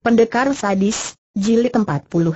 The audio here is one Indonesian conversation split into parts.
Pendekar Sadis, Jilid 49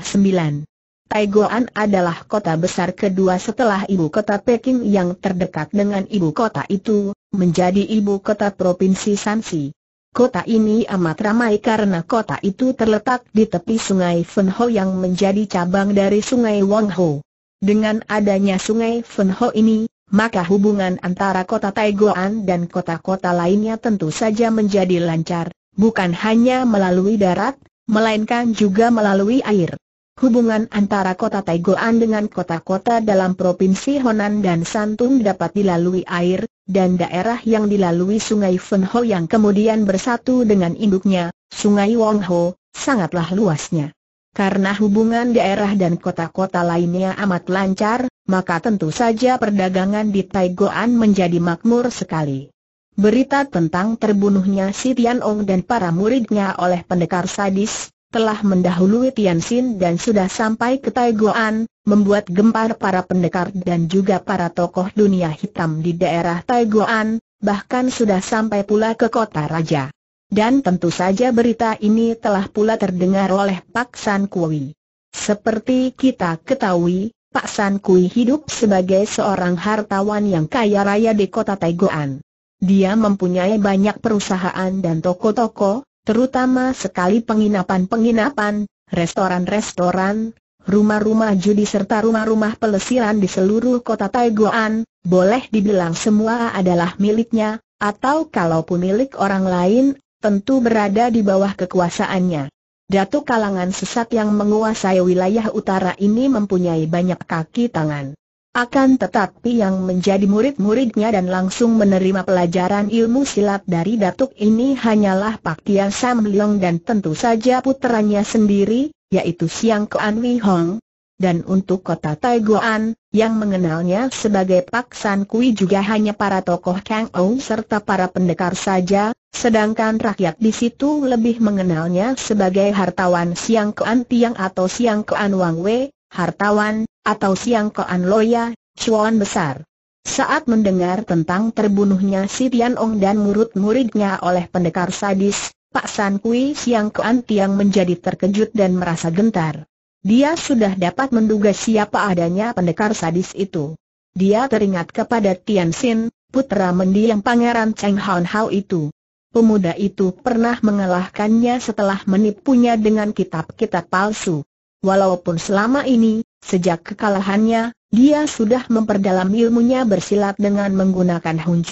Taiguan adalah kota besar kedua setelah ibu kota Peking yang terdekat dengan ibu kota itu, menjadi ibu kota Provinsi Shanxi. Kota ini amat ramai karena kota itu terletak di tepi sungai Fenho yang menjadi cabang dari sungai Wangho. Dengan adanya sungai Fenho ini, maka hubungan antara kota Taiguan dan kota-kota lainnya tentu saja menjadi lancar, bukan hanya melalui darat, melainkan juga melalui air. Hubungan antara kota Taigoan dengan kota-kota dalam provinsi Honan dan Santung dapat dilalui air, dan daerah yang dilalui sungai Fenho yang kemudian bersatu dengan induknya, sungai Wongho, sangatlah luasnya. Karena hubungan daerah dan kota-kota lainnya amat lancar, maka tentu saja perdagangan di Taigoan menjadi makmur sekali. Berita tentang terbunuhnya si Tian Ong dan para muridnya oleh pendekar sadis, telah mendahului Tian Xin dan sudah sampai ke Taiguan, membuat gempar para pendekar dan juga para tokoh dunia hitam di daerah Taiguan. bahkan sudah sampai pula ke kota raja. Dan tentu saja berita ini telah pula terdengar oleh Pak San Kui. Seperti kita ketahui, Pak San Kui hidup sebagai seorang hartawan yang kaya raya di kota Taiguan. Dia mempunyai banyak perusahaan dan toko-toko, terutama sekali penginapan-penginapan, restoran-restoran, rumah-rumah judi serta rumah-rumah pelesiran di seluruh kota Taiguan, boleh dibilang semua adalah miliknya, atau kalaupun milik orang lain, tentu berada di bawah kekuasaannya. Datuk kalangan sesat yang menguasai wilayah utara ini mempunyai banyak kaki tangan. Akan tetapi yang menjadi murid-muridnya dan langsung menerima pelajaran ilmu silat dari Datuk ini hanyalah Pak Tian Sam Leong dan tentu saja putranya sendiri, yaitu Siang Kuan Wei Hong. Dan untuk kota Taiguan, yang mengenalnya sebagai Pak San Kui juga hanya para tokoh Kang Ou serta para pendekar saja, sedangkan rakyat di situ lebih mengenalnya sebagai hartawan Siang Kuan Tiang atau Siang Kuan Wang Wei, hartawan, atau Siang Koan Loya, cuan Besar. Saat mendengar tentang terbunuhnya si Tian Ong dan murid-muridnya oleh pendekar sadis, Pak San Kui Siang Koan Tiang menjadi terkejut dan merasa gentar. Dia sudah dapat menduga siapa adanya pendekar sadis itu. Dia teringat kepada Tian Xin, putra mendiang pangeran Cheng Hon Hao itu. Pemuda itu pernah mengalahkannya setelah menipunya dengan kitab-kitab palsu. Walaupun selama ini, sejak kekalahannya, dia sudah memperdalam ilmunya bersilat dengan menggunakan Hun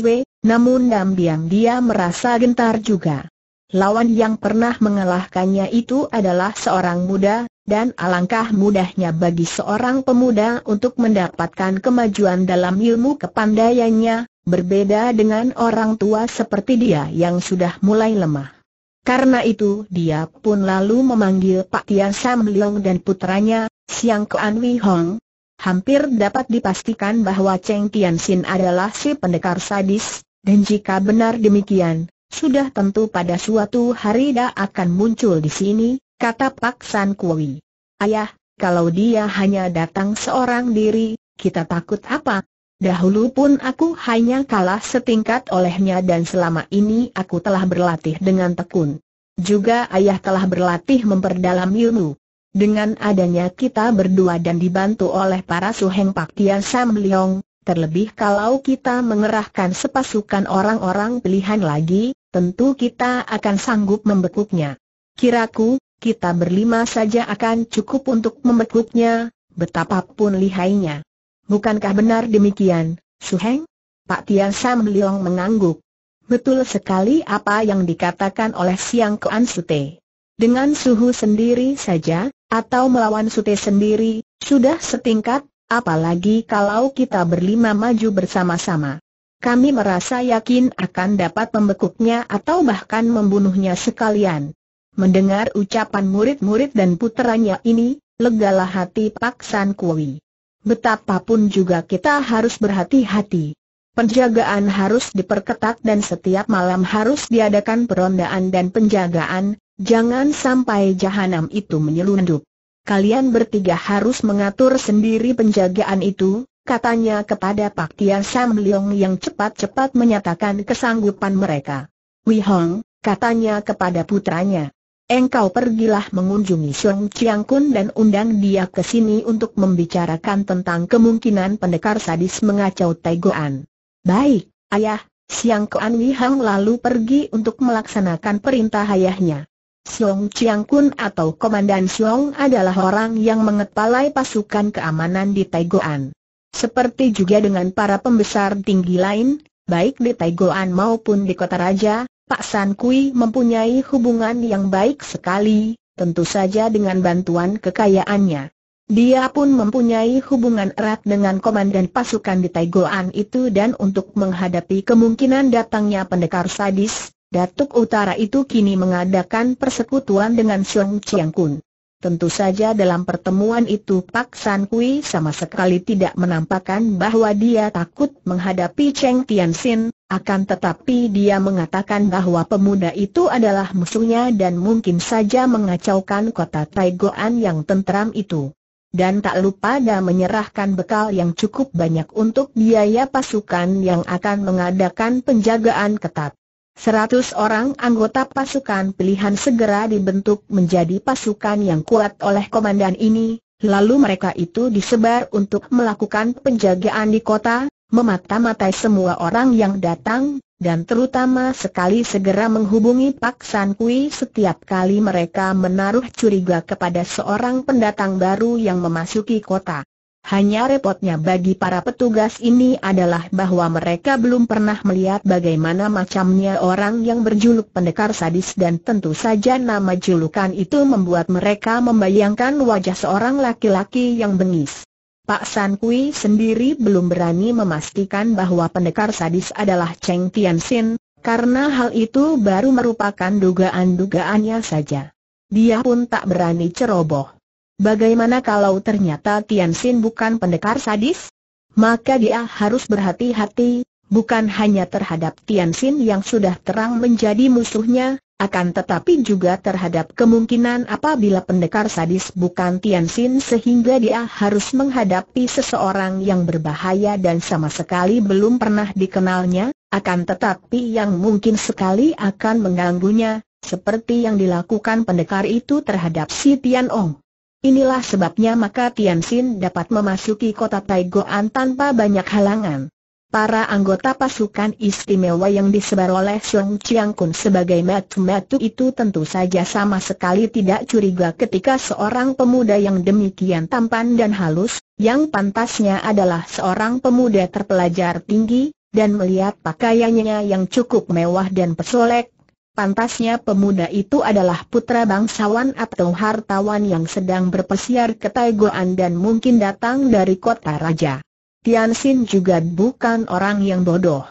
namun diam-diam dia merasa gentar juga. Lawan yang pernah mengalahkannya itu adalah seorang muda, dan alangkah mudahnya bagi seorang pemuda untuk mendapatkan kemajuan dalam ilmu kepandaiannya, berbeda dengan orang tua seperti dia yang sudah mulai lemah. Karena itu dia pun lalu memanggil Pak Tian Sam Leong dan putranya, Siang Kuan Wei Hong. Hampir dapat dipastikan bahwa Cheng Tian Xin adalah si pendekar sadis, dan jika benar demikian, sudah tentu pada suatu hari dia akan muncul di sini, kata Pak San Kui. Ayah, kalau dia hanya datang seorang diri, kita takut apa? Dahulu pun aku hanya kalah setingkat olehnya dan selama ini aku telah berlatih dengan tekun. Juga ayah telah berlatih memperdalam ilmu. Dengan adanya kita berdua dan dibantu oleh para suheng Pak Tian Sam Leong, terlebih kalau kita mengerahkan sepasukan orang-orang pilihan lagi, tentu kita akan sanggup membekuknya. Kiraku, kita berlima saja akan cukup untuk membekuknya, betapapun lihainya. Bukankah benar demikian, Su Heng? Pak Tian Sam Liong mengangguk. Betul sekali apa yang dikatakan oleh Siang Kuan Sute. Dengan suhu sendiri saja, atau melawan Sute sendiri, sudah setingkat, apalagi kalau kita berlima maju bersama-sama. Kami merasa yakin akan dapat membekuknya atau bahkan membunuhnya sekalian. Mendengar ucapan murid-murid dan puteranya ini, legalah hati Pak San Kui. Betapapun juga kita harus berhati-hati. Penjagaan harus diperketat dan setiap malam harus diadakan perondaan dan penjagaan, jangan sampai jahanam itu menyelundup. Kalian bertiga harus mengatur sendiri penjagaan itu, katanya kepada Pak Tia Sam Leong yang cepat-cepat menyatakan kesanggupan mereka. Wihong, katanya kepada putranya engkau pergilah mengunjungi Song Chiang Kun dan undang dia ke sini untuk membicarakan tentang kemungkinan pendekar sadis mengacau Tegoan. Baik, ayah, Siang Kuan Wihang lalu pergi untuk melaksanakan perintah ayahnya. Xiong Chiang Kun atau Komandan Xiong adalah orang yang mengepalai pasukan keamanan di Tegoan. Seperti juga dengan para pembesar tinggi lain, baik di Tegoan maupun di Kota Raja, Pak San Kui mempunyai hubungan yang baik sekali, tentu saja dengan bantuan kekayaannya. Dia pun mempunyai hubungan erat dengan komandan pasukan di Taigoan itu dan untuk menghadapi kemungkinan datangnya pendekar sadis, Datuk Utara itu kini mengadakan persekutuan dengan Song Chiang Kun. Tentu saja dalam pertemuan itu Pak San Kui sama sekali tidak menampakkan bahwa dia takut menghadapi Cheng Tian Sin, akan tetapi dia mengatakan bahwa pemuda itu adalah musuhnya dan mungkin saja mengacaukan kota Taigoan yang tentram itu. Dan tak lupa dia menyerahkan bekal yang cukup banyak untuk biaya pasukan yang akan mengadakan penjagaan ketat. Seratus orang anggota pasukan pilihan segera dibentuk menjadi pasukan yang kuat oleh komandan ini, lalu mereka itu disebar untuk melakukan penjagaan di kota, memata-matai semua orang yang datang, dan terutama sekali segera menghubungi Pak San Kui setiap kali mereka menaruh curiga kepada seorang pendatang baru yang memasuki kota. Hanya repotnya bagi para petugas ini adalah bahwa mereka belum pernah melihat bagaimana macamnya orang yang berjuluk pendekar sadis dan tentu saja nama julukan itu membuat mereka membayangkan wajah seorang laki-laki yang bengis. Pak San Kui sendiri belum berani memastikan bahwa pendekar sadis adalah Cheng Tian Sin, karena hal itu baru merupakan dugaan-dugaannya saja. Dia pun tak berani ceroboh. Bagaimana kalau ternyata Tian Sin bukan pendekar sadis? Maka dia harus berhati-hati, bukan hanya terhadap Tian Sin yang sudah terang menjadi musuhnya, akan tetapi juga terhadap kemungkinan apabila pendekar sadis bukan Tian Xin sehingga dia harus menghadapi seseorang yang berbahaya dan sama sekali belum pernah dikenalnya, akan tetapi yang mungkin sekali akan mengganggunya, seperti yang dilakukan pendekar itu terhadap si Tian Ong. Inilah sebabnya maka Tian Xin dapat memasuki kota Taigoan tanpa banyak halangan. Para anggota pasukan istimewa yang disebar oleh Song Chiang Kun sebagai metu-metu itu tentu saja sama sekali tidak curiga ketika seorang pemuda yang demikian tampan dan halus, yang pantasnya adalah seorang pemuda terpelajar tinggi, dan melihat pakaiannya yang cukup mewah dan pesolek, pantasnya pemuda itu adalah putra bangsawan atau hartawan yang sedang berpesiar ke Taiguan dan mungkin datang dari kota raja. Tian Xin juga bukan orang yang bodoh.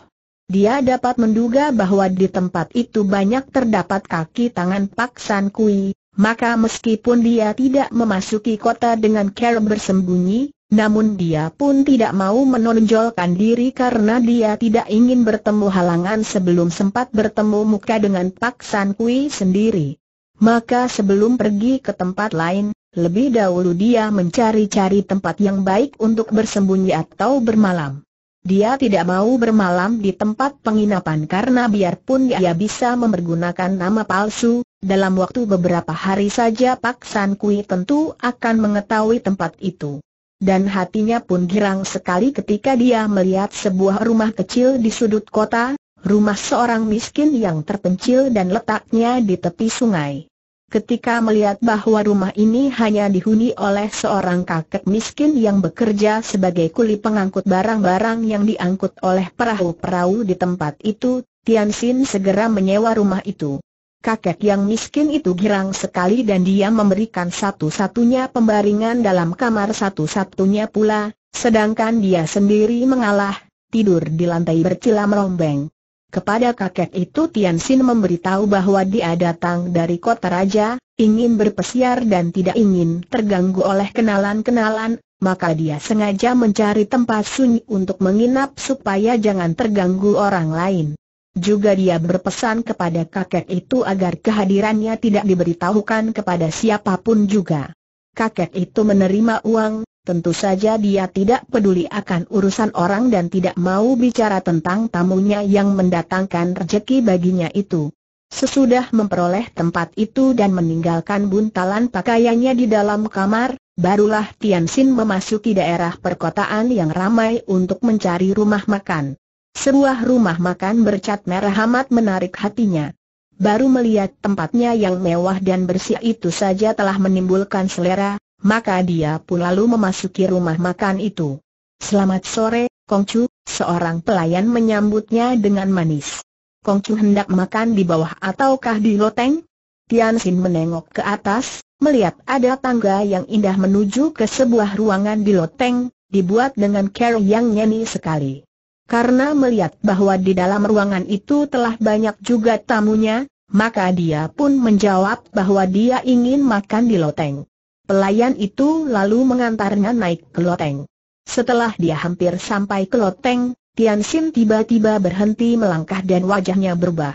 Dia dapat menduga bahwa di tempat itu banyak terdapat kaki tangan Pak San Kui, maka meskipun dia tidak memasuki kota dengan cara bersembunyi, namun dia pun tidak mau menonjolkan diri karena dia tidak ingin bertemu halangan sebelum sempat bertemu muka dengan Pak San Kui sendiri. Maka sebelum pergi ke tempat lain, lebih dahulu dia mencari-cari tempat yang baik untuk bersembunyi atau bermalam. Dia tidak mau bermalam di tempat penginapan karena biarpun dia bisa mempergunakan nama palsu, dalam waktu beberapa hari saja Pak San Kui tentu akan mengetahui tempat itu. Dan hatinya pun girang sekali ketika dia melihat sebuah rumah kecil di sudut kota, rumah seorang miskin yang terpencil dan letaknya di tepi sungai. Ketika melihat bahwa rumah ini hanya dihuni oleh seorang kakek miskin yang bekerja sebagai kuli pengangkut barang-barang yang diangkut oleh perahu-perahu di tempat itu, Tian Xin segera menyewa rumah itu. Kakek yang miskin itu girang sekali dan dia memberikan satu-satunya pembaringan dalam kamar satu-satunya pula, sedangkan dia sendiri mengalah, tidur di lantai bercilam rombeng. Kepada kakek itu Tian Xin memberitahu bahwa dia datang dari kota raja, ingin berpesiar dan tidak ingin terganggu oleh kenalan-kenalan, maka dia sengaja mencari tempat sunyi untuk menginap supaya jangan terganggu orang lain. Juga dia berpesan kepada kakek itu agar kehadirannya tidak diberitahukan kepada siapapun juga. Kakek itu menerima uang, Tentu saja dia tidak peduli akan urusan orang dan tidak mau bicara tentang tamunya yang mendatangkan rejeki baginya itu. Sesudah memperoleh tempat itu dan meninggalkan buntalan pakaiannya di dalam kamar, barulah Tianxin memasuki daerah perkotaan yang ramai untuk mencari rumah makan. Sebuah rumah makan bercat merah amat menarik hatinya. Baru melihat tempatnya yang mewah dan bersih itu saja telah menimbulkan selera, maka dia pun lalu memasuki rumah makan itu. Selamat sore, Kongcu, seorang pelayan menyambutnya dengan manis. Kongcu hendak makan di bawah ataukah di loteng? Tianxin menengok ke atas, melihat ada tangga yang indah menuju ke sebuah ruangan di loteng, dibuat dengan care yang nyeni sekali. Karena melihat bahwa di dalam ruangan itu telah banyak juga tamunya, maka dia pun menjawab bahwa dia ingin makan di loteng. Pelayan itu lalu mengantarnya naik ke loteng. Setelah dia hampir sampai ke loteng, Tian Xin tiba-tiba berhenti melangkah dan wajahnya berubah.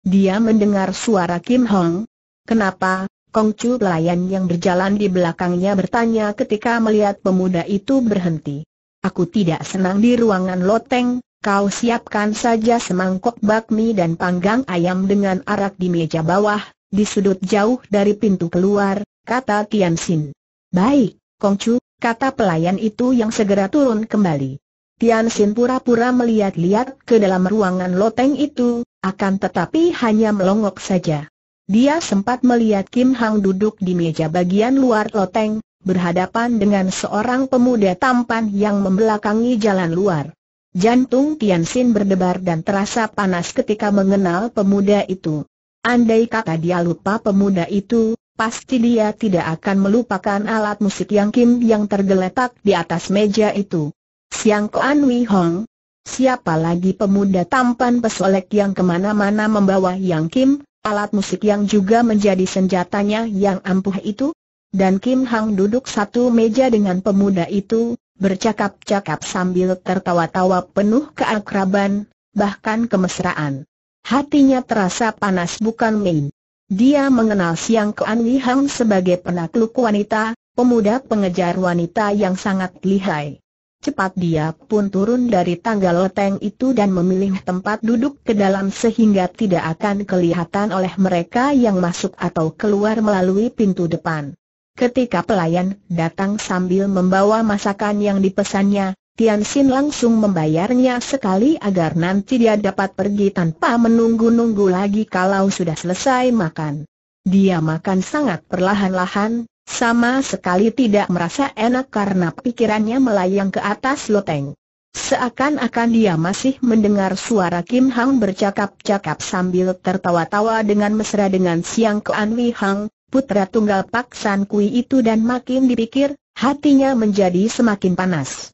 Dia mendengar suara Kim Hong. Kenapa? Kong Chu pelayan yang berjalan di belakangnya bertanya ketika melihat pemuda itu berhenti. Aku tidak senang di ruangan loteng, kau siapkan saja semangkok bakmi dan panggang ayam dengan arak di meja bawah, di sudut jauh dari pintu keluar, kata Tian Xin. Baik, Kong Chu, kata pelayan itu yang segera turun kembali. Tian Xin pura-pura melihat-lihat ke dalam ruangan loteng itu, akan tetapi hanya melongok saja. Dia sempat melihat Kim Hang duduk di meja bagian luar loteng, berhadapan dengan seorang pemuda tampan yang membelakangi jalan luar. Jantung Tian Xin berdebar dan terasa panas ketika mengenal pemuda itu. Andai kata dia lupa pemuda itu, pasti dia tidak akan melupakan alat musik yang Kim yang tergeletak di atas meja itu. Siang Koan Wei Hong, siapa lagi pemuda tampan pesolek yang kemana-mana membawa yang Kim, alat musik yang juga menjadi senjatanya yang ampuh itu? Dan Kim Hang duduk satu meja dengan pemuda itu, bercakap-cakap sambil tertawa-tawa penuh keakraban, bahkan kemesraan. Hatinya terasa panas bukan main. Dia mengenal Siang Kuan Yi Hang sebagai penakluk wanita, pemuda pengejar wanita yang sangat lihai. Cepat dia pun turun dari tangga loteng itu dan memilih tempat duduk ke dalam sehingga tidak akan kelihatan oleh mereka yang masuk atau keluar melalui pintu depan. Ketika pelayan datang sambil membawa masakan yang dipesannya, Tian Xin langsung membayarnya sekali agar nanti dia dapat pergi tanpa menunggu-nunggu lagi kalau sudah selesai makan. Dia makan sangat perlahan-lahan, sama sekali tidak merasa enak karena pikirannya melayang ke atas loteng. Seakan-akan dia masih mendengar suara Kim Hang bercakap-cakap sambil tertawa-tawa dengan mesra dengan Siang Kuan Wei Hang, putra tunggal Pak San Kui itu dan makin dipikir, hatinya menjadi semakin panas.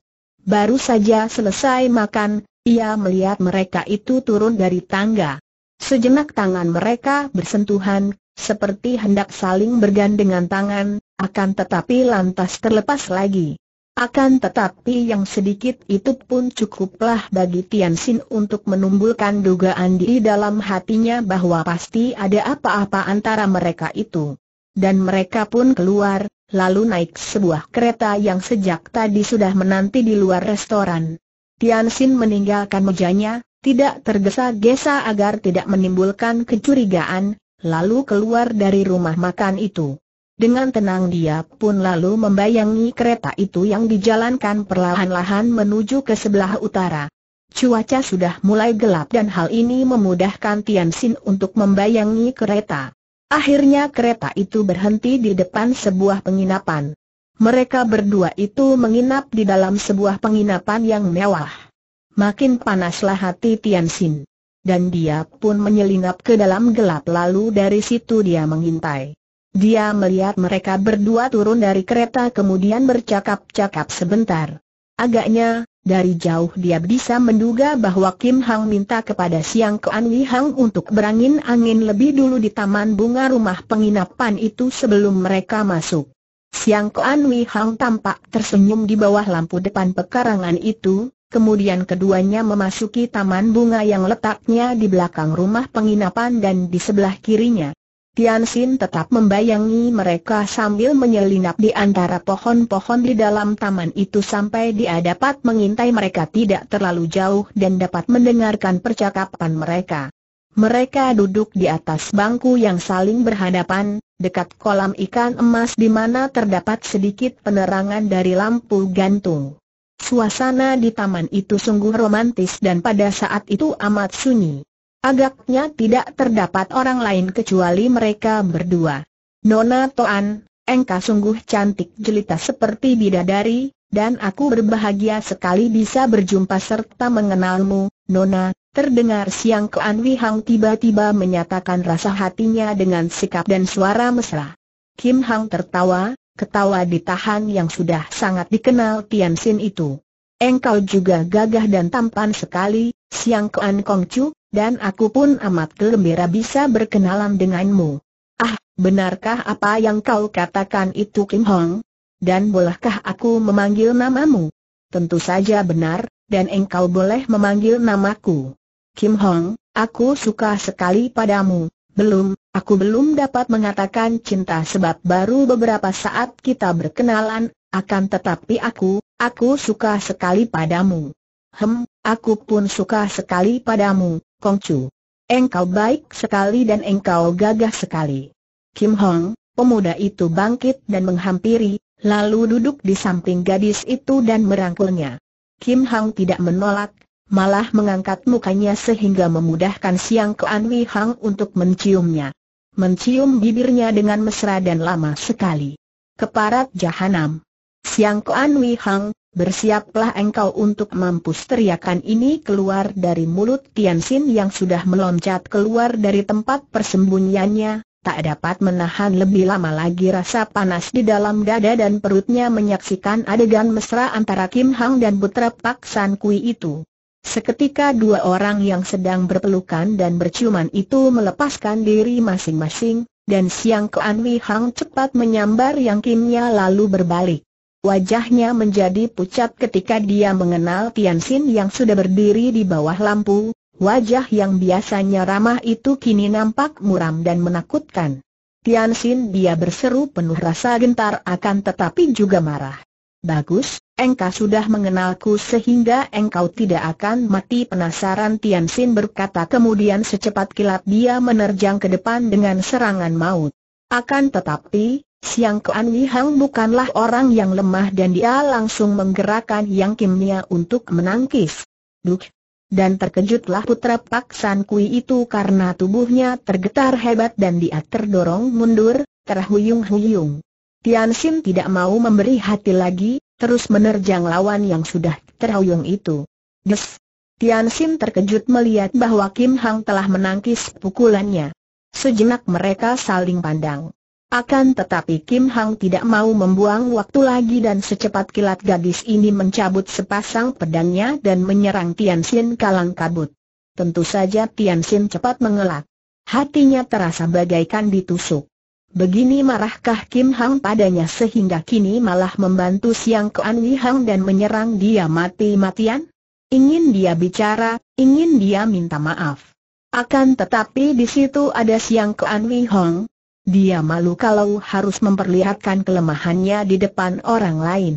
Baru saja selesai makan, ia melihat mereka itu turun dari tangga. Sejenak tangan mereka bersentuhan, seperti hendak saling bergandengan tangan, akan tetapi lantas terlepas lagi. Akan tetapi yang sedikit itu pun cukuplah bagi Tian Xin untuk menumbulkan dugaan di dalam hatinya bahwa pasti ada apa-apa antara mereka itu. Dan mereka pun keluar, lalu naik sebuah kereta yang sejak tadi sudah menanti di luar restoran. Tian Xin meninggalkan mejanya, tidak tergesa-gesa agar tidak menimbulkan kecurigaan, lalu keluar dari rumah makan itu. Dengan tenang dia pun lalu membayangi kereta itu yang dijalankan perlahan-lahan menuju ke sebelah utara. Cuaca sudah mulai gelap dan hal ini memudahkan Tian Xin untuk membayangi kereta. Akhirnya kereta itu berhenti di depan sebuah penginapan. Mereka berdua itu menginap di dalam sebuah penginapan yang mewah. Makin panaslah hati Tian Xin. Dan dia pun menyelinap ke dalam gelap lalu dari situ dia mengintai. Dia melihat mereka berdua turun dari kereta kemudian bercakap-cakap sebentar. Agaknya, dari jauh dia bisa menduga bahwa Kim Hang minta kepada Siang Kean Wei Hang untuk berangin-angin lebih dulu di taman bunga rumah penginapan itu sebelum mereka masuk. Siang Kean Wei Hang tampak tersenyum di bawah lampu depan pekarangan itu, kemudian keduanya memasuki taman bunga yang letaknya di belakang rumah penginapan dan di sebelah kirinya. Tian Xin tetap membayangi mereka sambil menyelinap di antara pohon-pohon di dalam taman itu sampai dia dapat mengintai mereka tidak terlalu jauh dan dapat mendengarkan percakapan mereka. Mereka duduk di atas bangku yang saling berhadapan, dekat kolam ikan emas di mana terdapat sedikit penerangan dari lampu gantung. Suasana di taman itu sungguh romantis dan pada saat itu amat sunyi. Agaknya tidak terdapat orang lain kecuali mereka berdua. Nona Toan, engkau sungguh cantik jelita seperti bidadari, dan aku berbahagia sekali bisa berjumpa serta mengenalmu, Nona. Terdengar siang Kean Wihang tiba-tiba menyatakan rasa hatinya dengan sikap dan suara mesra. Kim Hang tertawa, ketawa ditahan yang sudah sangat dikenal Tian Xin itu. Engkau juga gagah dan tampan sekali, Siang Kean Kong Chu dan aku pun amat gembira bisa berkenalan denganmu. Ah, benarkah apa yang kau katakan itu Kim Hong? Dan bolehkah aku memanggil namamu? Tentu saja benar, dan engkau boleh memanggil namaku. Kim Hong, aku suka sekali padamu. Belum, aku belum dapat mengatakan cinta sebab baru beberapa saat kita berkenalan, akan tetapi aku, aku suka sekali padamu. Hem, aku pun suka sekali padamu, Kongcu. Engkau baik sekali dan engkau gagah sekali. Kim Hong, pemuda itu bangkit dan menghampiri, lalu duduk di samping gadis itu dan merangkulnya. Kim Hong tidak menolak, malah mengangkat mukanya sehingga memudahkan Siang Kuan Wei Hang untuk menciumnya. Mencium bibirnya dengan mesra dan lama sekali. Keparat Jahanam. Siang Kuan Wei Hang, Bersiaplah engkau untuk mampus teriakan ini keluar dari mulut Tian yang sudah meloncat keluar dari tempat persembunyiannya, tak dapat menahan lebih lama lagi rasa panas di dalam dada dan perutnya menyaksikan adegan mesra antara Kim Hang dan putra Pak San Kui itu. Seketika dua orang yang sedang berpelukan dan berciuman itu melepaskan diri masing-masing, dan Siang Kuan Wei Hang cepat menyambar Yang Kimnya lalu berbalik. Wajahnya menjadi pucat ketika dia mengenal Tianxin yang sudah berdiri di bawah lampu, wajah yang biasanya ramah itu kini nampak muram dan menakutkan. Tianxin dia berseru penuh rasa gentar akan tetapi juga marah. Bagus, engkau sudah mengenalku sehingga engkau tidak akan mati penasaran Tianxin berkata kemudian secepat kilat dia menerjang ke depan dengan serangan maut. Akan tetapi, Siang Kuan Hang bukanlah orang yang lemah dan dia langsung menggerakkan Yang Kimnya untuk menangkis. Duk. Dan terkejutlah putra Pak San Kui itu karena tubuhnya tergetar hebat dan dia terdorong mundur, terhuyung-huyung. Tian Sim tidak mau memberi hati lagi, terus menerjang lawan yang sudah terhuyung itu. Des! Tian Sim terkejut melihat bahwa Kim Hang telah menangkis pukulannya. Sejenak mereka saling pandang. Akan tetapi Kim Hang tidak mau membuang waktu lagi dan secepat kilat gadis ini mencabut sepasang pedangnya dan menyerang Tian Xin kalang kabut. Tentu saja Tian Xin cepat mengelak. Hatinya terasa bagaikan ditusuk. Begini marahkah Kim Hang padanya sehingga kini malah membantu Siang Kuan Wi Hang dan menyerang dia mati-matian? Ingin dia bicara, ingin dia minta maaf. Akan tetapi di situ ada Siang Kuan Wi Hong, dia malu kalau harus memperlihatkan kelemahannya di depan orang lain.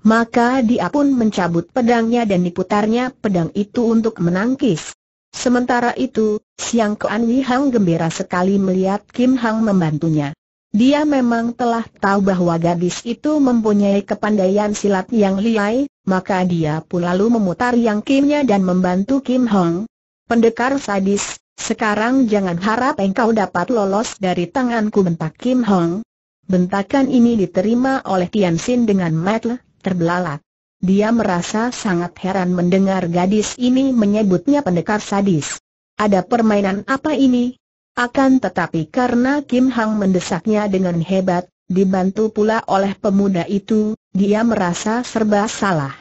Maka dia pun mencabut pedangnya dan diputarnya pedang itu untuk menangkis. Sementara itu, Siang Kuan Wi Hang gembira sekali melihat Kim Hang membantunya. Dia memang telah tahu bahwa gadis itu mempunyai kepandaian silat yang liai, maka dia pun lalu memutar yang Kimnya dan membantu Kim Hang, Pendekar sadis, sekarang jangan harap engkau dapat lolos dari tanganku bentak Kim Hong. Bentakan ini diterima oleh Tian Xin dengan metel, terbelalak. Dia merasa sangat heran mendengar gadis ini menyebutnya pendekar sadis. Ada permainan apa ini? Akan tetapi karena Kim Hang mendesaknya dengan hebat, dibantu pula oleh pemuda itu, dia merasa serba salah.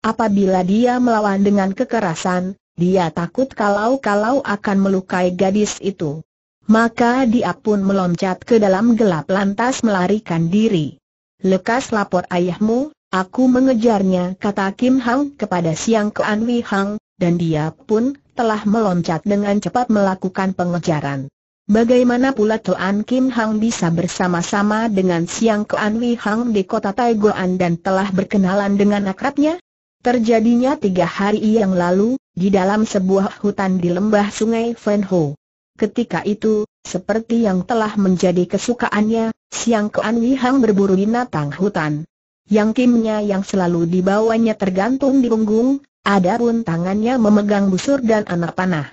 Apabila dia melawan dengan kekerasan, dia takut kalau-kalau akan melukai gadis itu. Maka dia pun meloncat ke dalam gelap lantas melarikan diri. Lekas lapor ayahmu, aku mengejarnya kata Kim Hang kepada Siang Ke Wei Hang, dan dia pun telah meloncat dengan cepat melakukan pengejaran. Bagaimana pula tuan Kim Hang bisa bersama-sama dengan Siang Kuan Wei Hang di kota Taiguan dan telah berkenalan dengan akrabnya? Terjadinya tiga hari yang lalu, di dalam sebuah hutan di lembah sungai Fenho. Ketika itu, seperti yang telah menjadi kesukaannya, Siang Kean Wihang berburu binatang hutan. Yang kimnya yang selalu dibawanya tergantung di punggung, ada pun tangannya memegang busur dan anak panah.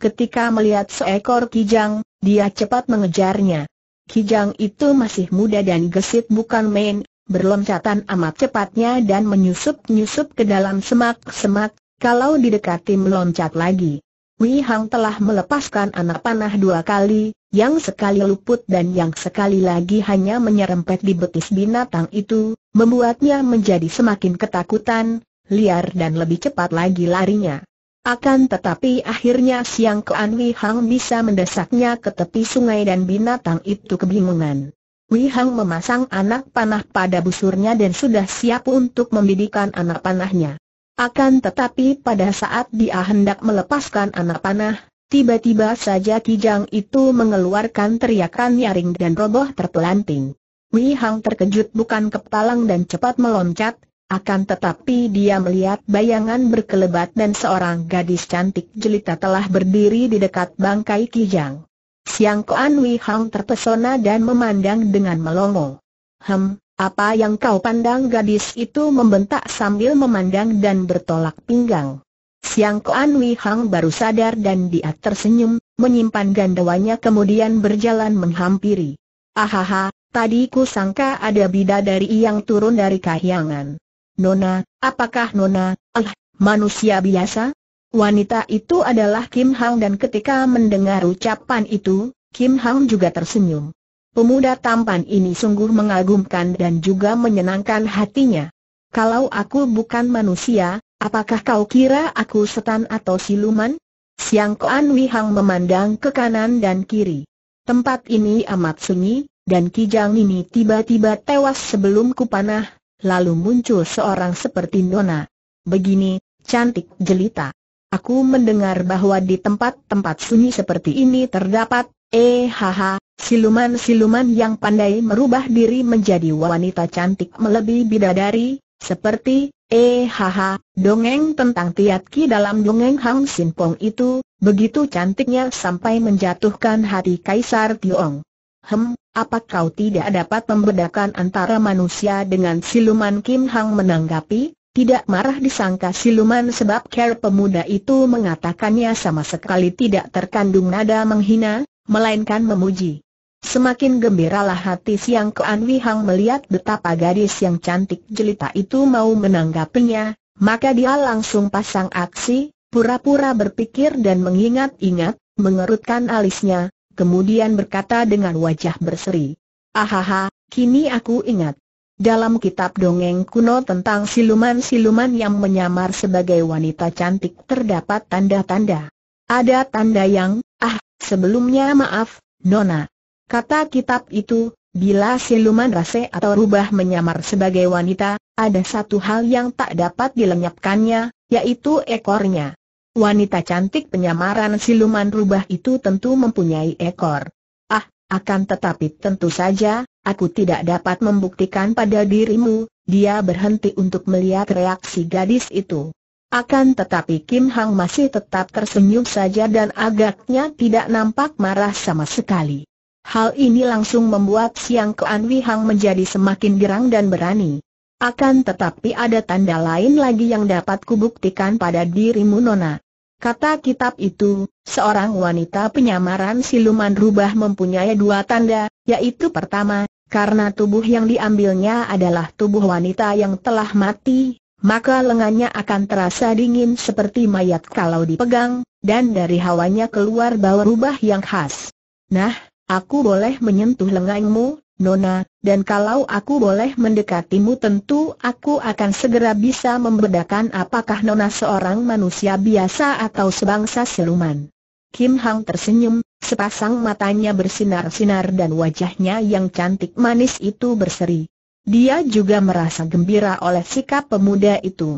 Ketika melihat seekor kijang, dia cepat mengejarnya. Kijang itu masih muda dan gesit bukan main, berloncatan amat cepatnya dan menyusup-nyusup ke dalam semak-semak, kalau didekati meloncat lagi. Wei Hang telah melepaskan anak panah dua kali, yang sekali luput dan yang sekali lagi hanya menyerempet di betis binatang itu, membuatnya menjadi semakin ketakutan, liar dan lebih cepat lagi larinya. Akan tetapi akhirnya Siang Kuan Wei Hang bisa mendesaknya ke tepi sungai dan binatang itu kebingungan. Wei Hang memasang anak panah pada busurnya dan sudah siap untuk membidikan anak panahnya. Akan tetapi pada saat dia hendak melepaskan anak panah, tiba-tiba saja Kijang itu mengeluarkan teriakan nyaring dan roboh terpelanting. Wei Hang terkejut bukan kepalang dan cepat meloncat, akan tetapi dia melihat bayangan berkelebat dan seorang gadis cantik jelita telah berdiri di dekat bangkai Kijang. Siang Koan Wei Hang terpesona dan memandang dengan melongo. Hem, apa yang kau pandang gadis itu membentak sambil memandang dan bertolak pinggang. Siang Koan Wei Hang baru sadar dan dia tersenyum, menyimpan gandawanya kemudian berjalan menghampiri. Ahaha, tadi ku sangka ada bidadari yang turun dari kahyangan. Nona, apakah Nona, ah, manusia biasa? Wanita itu adalah Kim Hang dan ketika mendengar ucapan itu, Kim Hang juga tersenyum. Pemuda tampan ini sungguh mengagumkan dan juga menyenangkan hatinya. Kalau aku bukan manusia, apakah kau kira aku setan atau siluman? Siang Koan Hang memandang ke kanan dan kiri. Tempat ini amat sunyi, dan Kijang ini tiba-tiba tewas sebelum kupanah, lalu muncul seorang seperti Nona. Begini, cantik jelita. Aku mendengar bahwa di tempat-tempat sunyi seperti ini terdapat, eh haha, siluman-siluman yang pandai merubah diri menjadi wanita cantik melebihi bidadari, seperti, eh haha, dongeng tentang Tiat Ki dalam dongeng Hang Sin Pong itu, begitu cantiknya sampai menjatuhkan hati Kaisar Tiong. Hem, apa kau tidak dapat membedakan antara manusia dengan siluman Kim Hang menanggapi? Tidak marah disangka siluman sebab care pemuda itu mengatakannya sama sekali tidak terkandung nada menghina, melainkan memuji. Semakin gembiralah hati Siang Kuan Wihang melihat betapa gadis yang cantik jelita itu mau menanggapinya, maka dia langsung pasang aksi, pura-pura berpikir dan mengingat-ingat, mengerutkan alisnya, kemudian berkata dengan wajah berseri. Ahaha, kini aku ingat. Dalam kitab dongeng kuno tentang siluman-siluman yang menyamar sebagai wanita cantik terdapat tanda-tanda. Ada tanda yang, ah, sebelumnya maaf, Nona. Kata kitab itu, bila siluman rase atau rubah menyamar sebagai wanita, ada satu hal yang tak dapat dilenyapkannya, yaitu ekornya. Wanita cantik penyamaran siluman rubah itu tentu mempunyai ekor. Ah, akan tetapi tentu saja, Aku tidak dapat membuktikan pada dirimu, dia berhenti untuk melihat reaksi gadis itu. Akan tetapi Kim Hang masih tetap tersenyum saja dan agaknya tidak nampak marah sama sekali. Hal ini langsung membuat Siang Kuan Wi Hang menjadi semakin girang dan berani. Akan tetapi ada tanda lain lagi yang dapat kubuktikan pada dirimu Nona. Kata kitab itu, seorang wanita penyamaran siluman rubah mempunyai dua tanda, yaitu pertama, karena tubuh yang diambilnya adalah tubuh wanita yang telah mati, maka lengannya akan terasa dingin seperti mayat kalau dipegang, dan dari hawanya keluar bau rubah yang khas. Nah, aku boleh menyentuh lenganmu, Nona, dan kalau aku boleh mendekatimu tentu aku akan segera bisa membedakan apakah Nona seorang manusia biasa atau sebangsa siluman. Kim Hang tersenyum, Sepasang matanya bersinar-sinar dan wajahnya yang cantik manis itu berseri. Dia juga merasa gembira oleh sikap pemuda itu.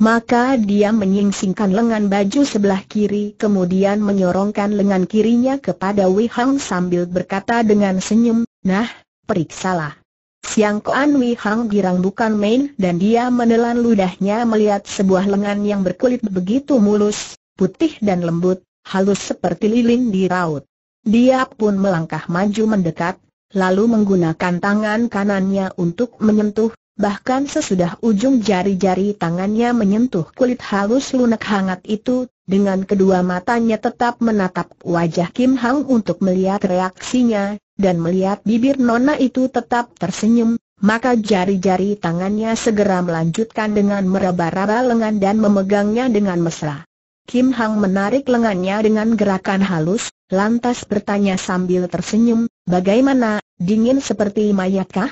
Maka dia menyingsingkan lengan baju sebelah kiri kemudian menyorongkan lengan kirinya kepada Wei Hang sambil berkata dengan senyum, Nah, periksalah. Siang Koan Wei Hang girang bukan main dan dia menelan ludahnya melihat sebuah lengan yang berkulit begitu mulus, putih dan lembut, halus seperti lilin di raut. Dia pun melangkah maju mendekat, lalu menggunakan tangan kanannya untuk menyentuh, bahkan sesudah ujung jari-jari tangannya menyentuh kulit halus lunak hangat itu, dengan kedua matanya tetap menatap wajah Kim Hang untuk melihat reaksinya, dan melihat bibir nona itu tetap tersenyum, maka jari-jari tangannya segera melanjutkan dengan meraba-raba lengan dan memegangnya dengan mesra. Kim Hang menarik lengannya dengan gerakan halus, lantas bertanya sambil tersenyum, bagaimana, dingin seperti mayatkah?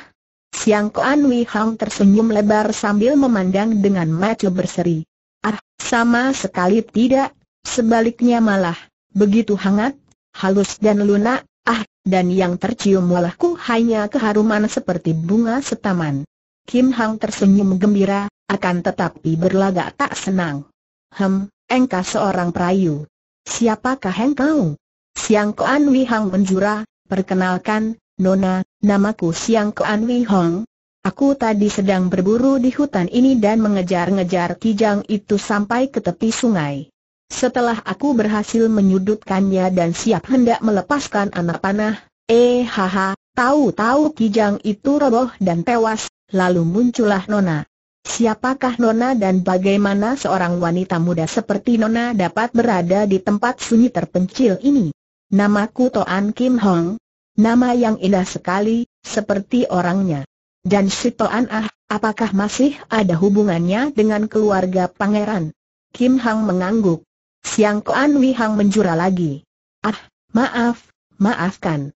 Siang Koan Wei Hang tersenyum lebar sambil memandang dengan mata berseri. Ah, sama sekali tidak, sebaliknya malah, begitu hangat, halus dan lunak, ah, dan yang tercium walahku hanya keharuman seperti bunga setaman. Kim Hang tersenyum gembira, akan tetapi berlagak tak senang. Hem, engkau seorang perayu. Siapakah engkau? Siang Koan Wei Hang menjura, perkenalkan, Nona, namaku Siang Koan Wei Hong. Aku tadi sedang berburu di hutan ini dan mengejar-ngejar kijang itu sampai ke tepi sungai. Setelah aku berhasil menyudutkannya dan siap hendak melepaskan anak panah, eh haha, tahu-tahu kijang itu roboh dan tewas, lalu muncullah Nona. Siapakah Nona dan bagaimana seorang wanita muda seperti Nona dapat berada di tempat sunyi terpencil ini? Namaku Toan Kim Hong. Nama yang indah sekali, seperti orangnya. Dan si Toan Ah, apakah masih ada hubungannya dengan keluarga pangeran? Kim Hong mengangguk. Siang Koan Wi Hang menjura lagi. Ah, maaf, maafkan.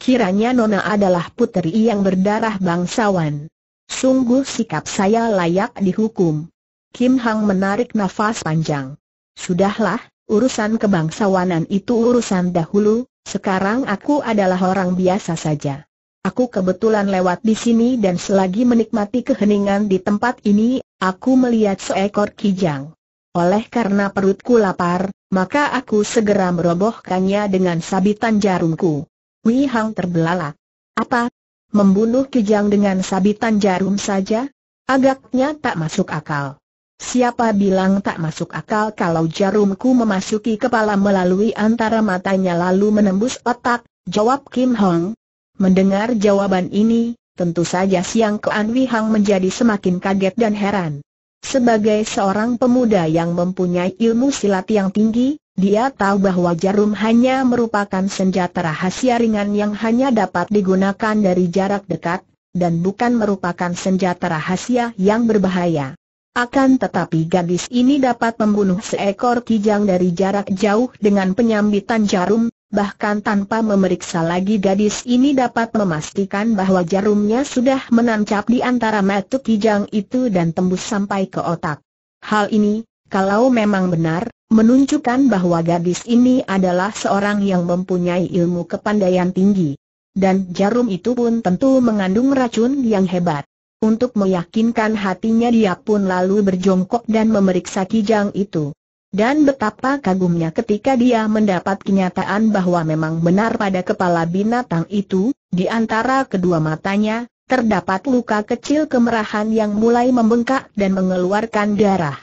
Kiranya Nona adalah puteri yang berdarah bangsawan. Sungguh sikap saya layak dihukum. Kim Hang menarik nafas panjang. Sudahlah, urusan kebangsawanan itu urusan dahulu, sekarang aku adalah orang biasa saja. Aku kebetulan lewat di sini dan selagi menikmati keheningan di tempat ini, aku melihat seekor kijang. Oleh karena perutku lapar, maka aku segera merobohkannya dengan sabitan jarumku. Wei Hang terbelalak. Apa, Membunuh Kijang dengan sabitan jarum saja? Agaknya tak masuk akal. Siapa bilang tak masuk akal kalau jarumku memasuki kepala melalui antara matanya lalu menembus otak, jawab Kim Hong. Mendengar jawaban ini, tentu saja Siang Kuan Wi Hang menjadi semakin kaget dan heran. Sebagai seorang pemuda yang mempunyai ilmu silat yang tinggi, dia tahu bahwa jarum hanya merupakan senjata rahasia ringan yang hanya dapat digunakan dari jarak dekat, dan bukan merupakan senjata rahasia yang berbahaya. Akan tetapi gadis ini dapat membunuh seekor kijang dari jarak jauh dengan penyambitan jarum, bahkan tanpa memeriksa lagi gadis ini dapat memastikan bahwa jarumnya sudah menancap di antara matuk kijang itu dan tembus sampai ke otak. Hal ini, kalau memang benar, menunjukkan bahwa gadis ini adalah seorang yang mempunyai ilmu kepandaian tinggi. Dan jarum itu pun tentu mengandung racun yang hebat. Untuk meyakinkan hatinya dia pun lalu berjongkok dan memeriksa kijang itu. Dan betapa kagumnya ketika dia mendapat kenyataan bahwa memang benar pada kepala binatang itu, di antara kedua matanya, terdapat luka kecil kemerahan yang mulai membengkak dan mengeluarkan darah.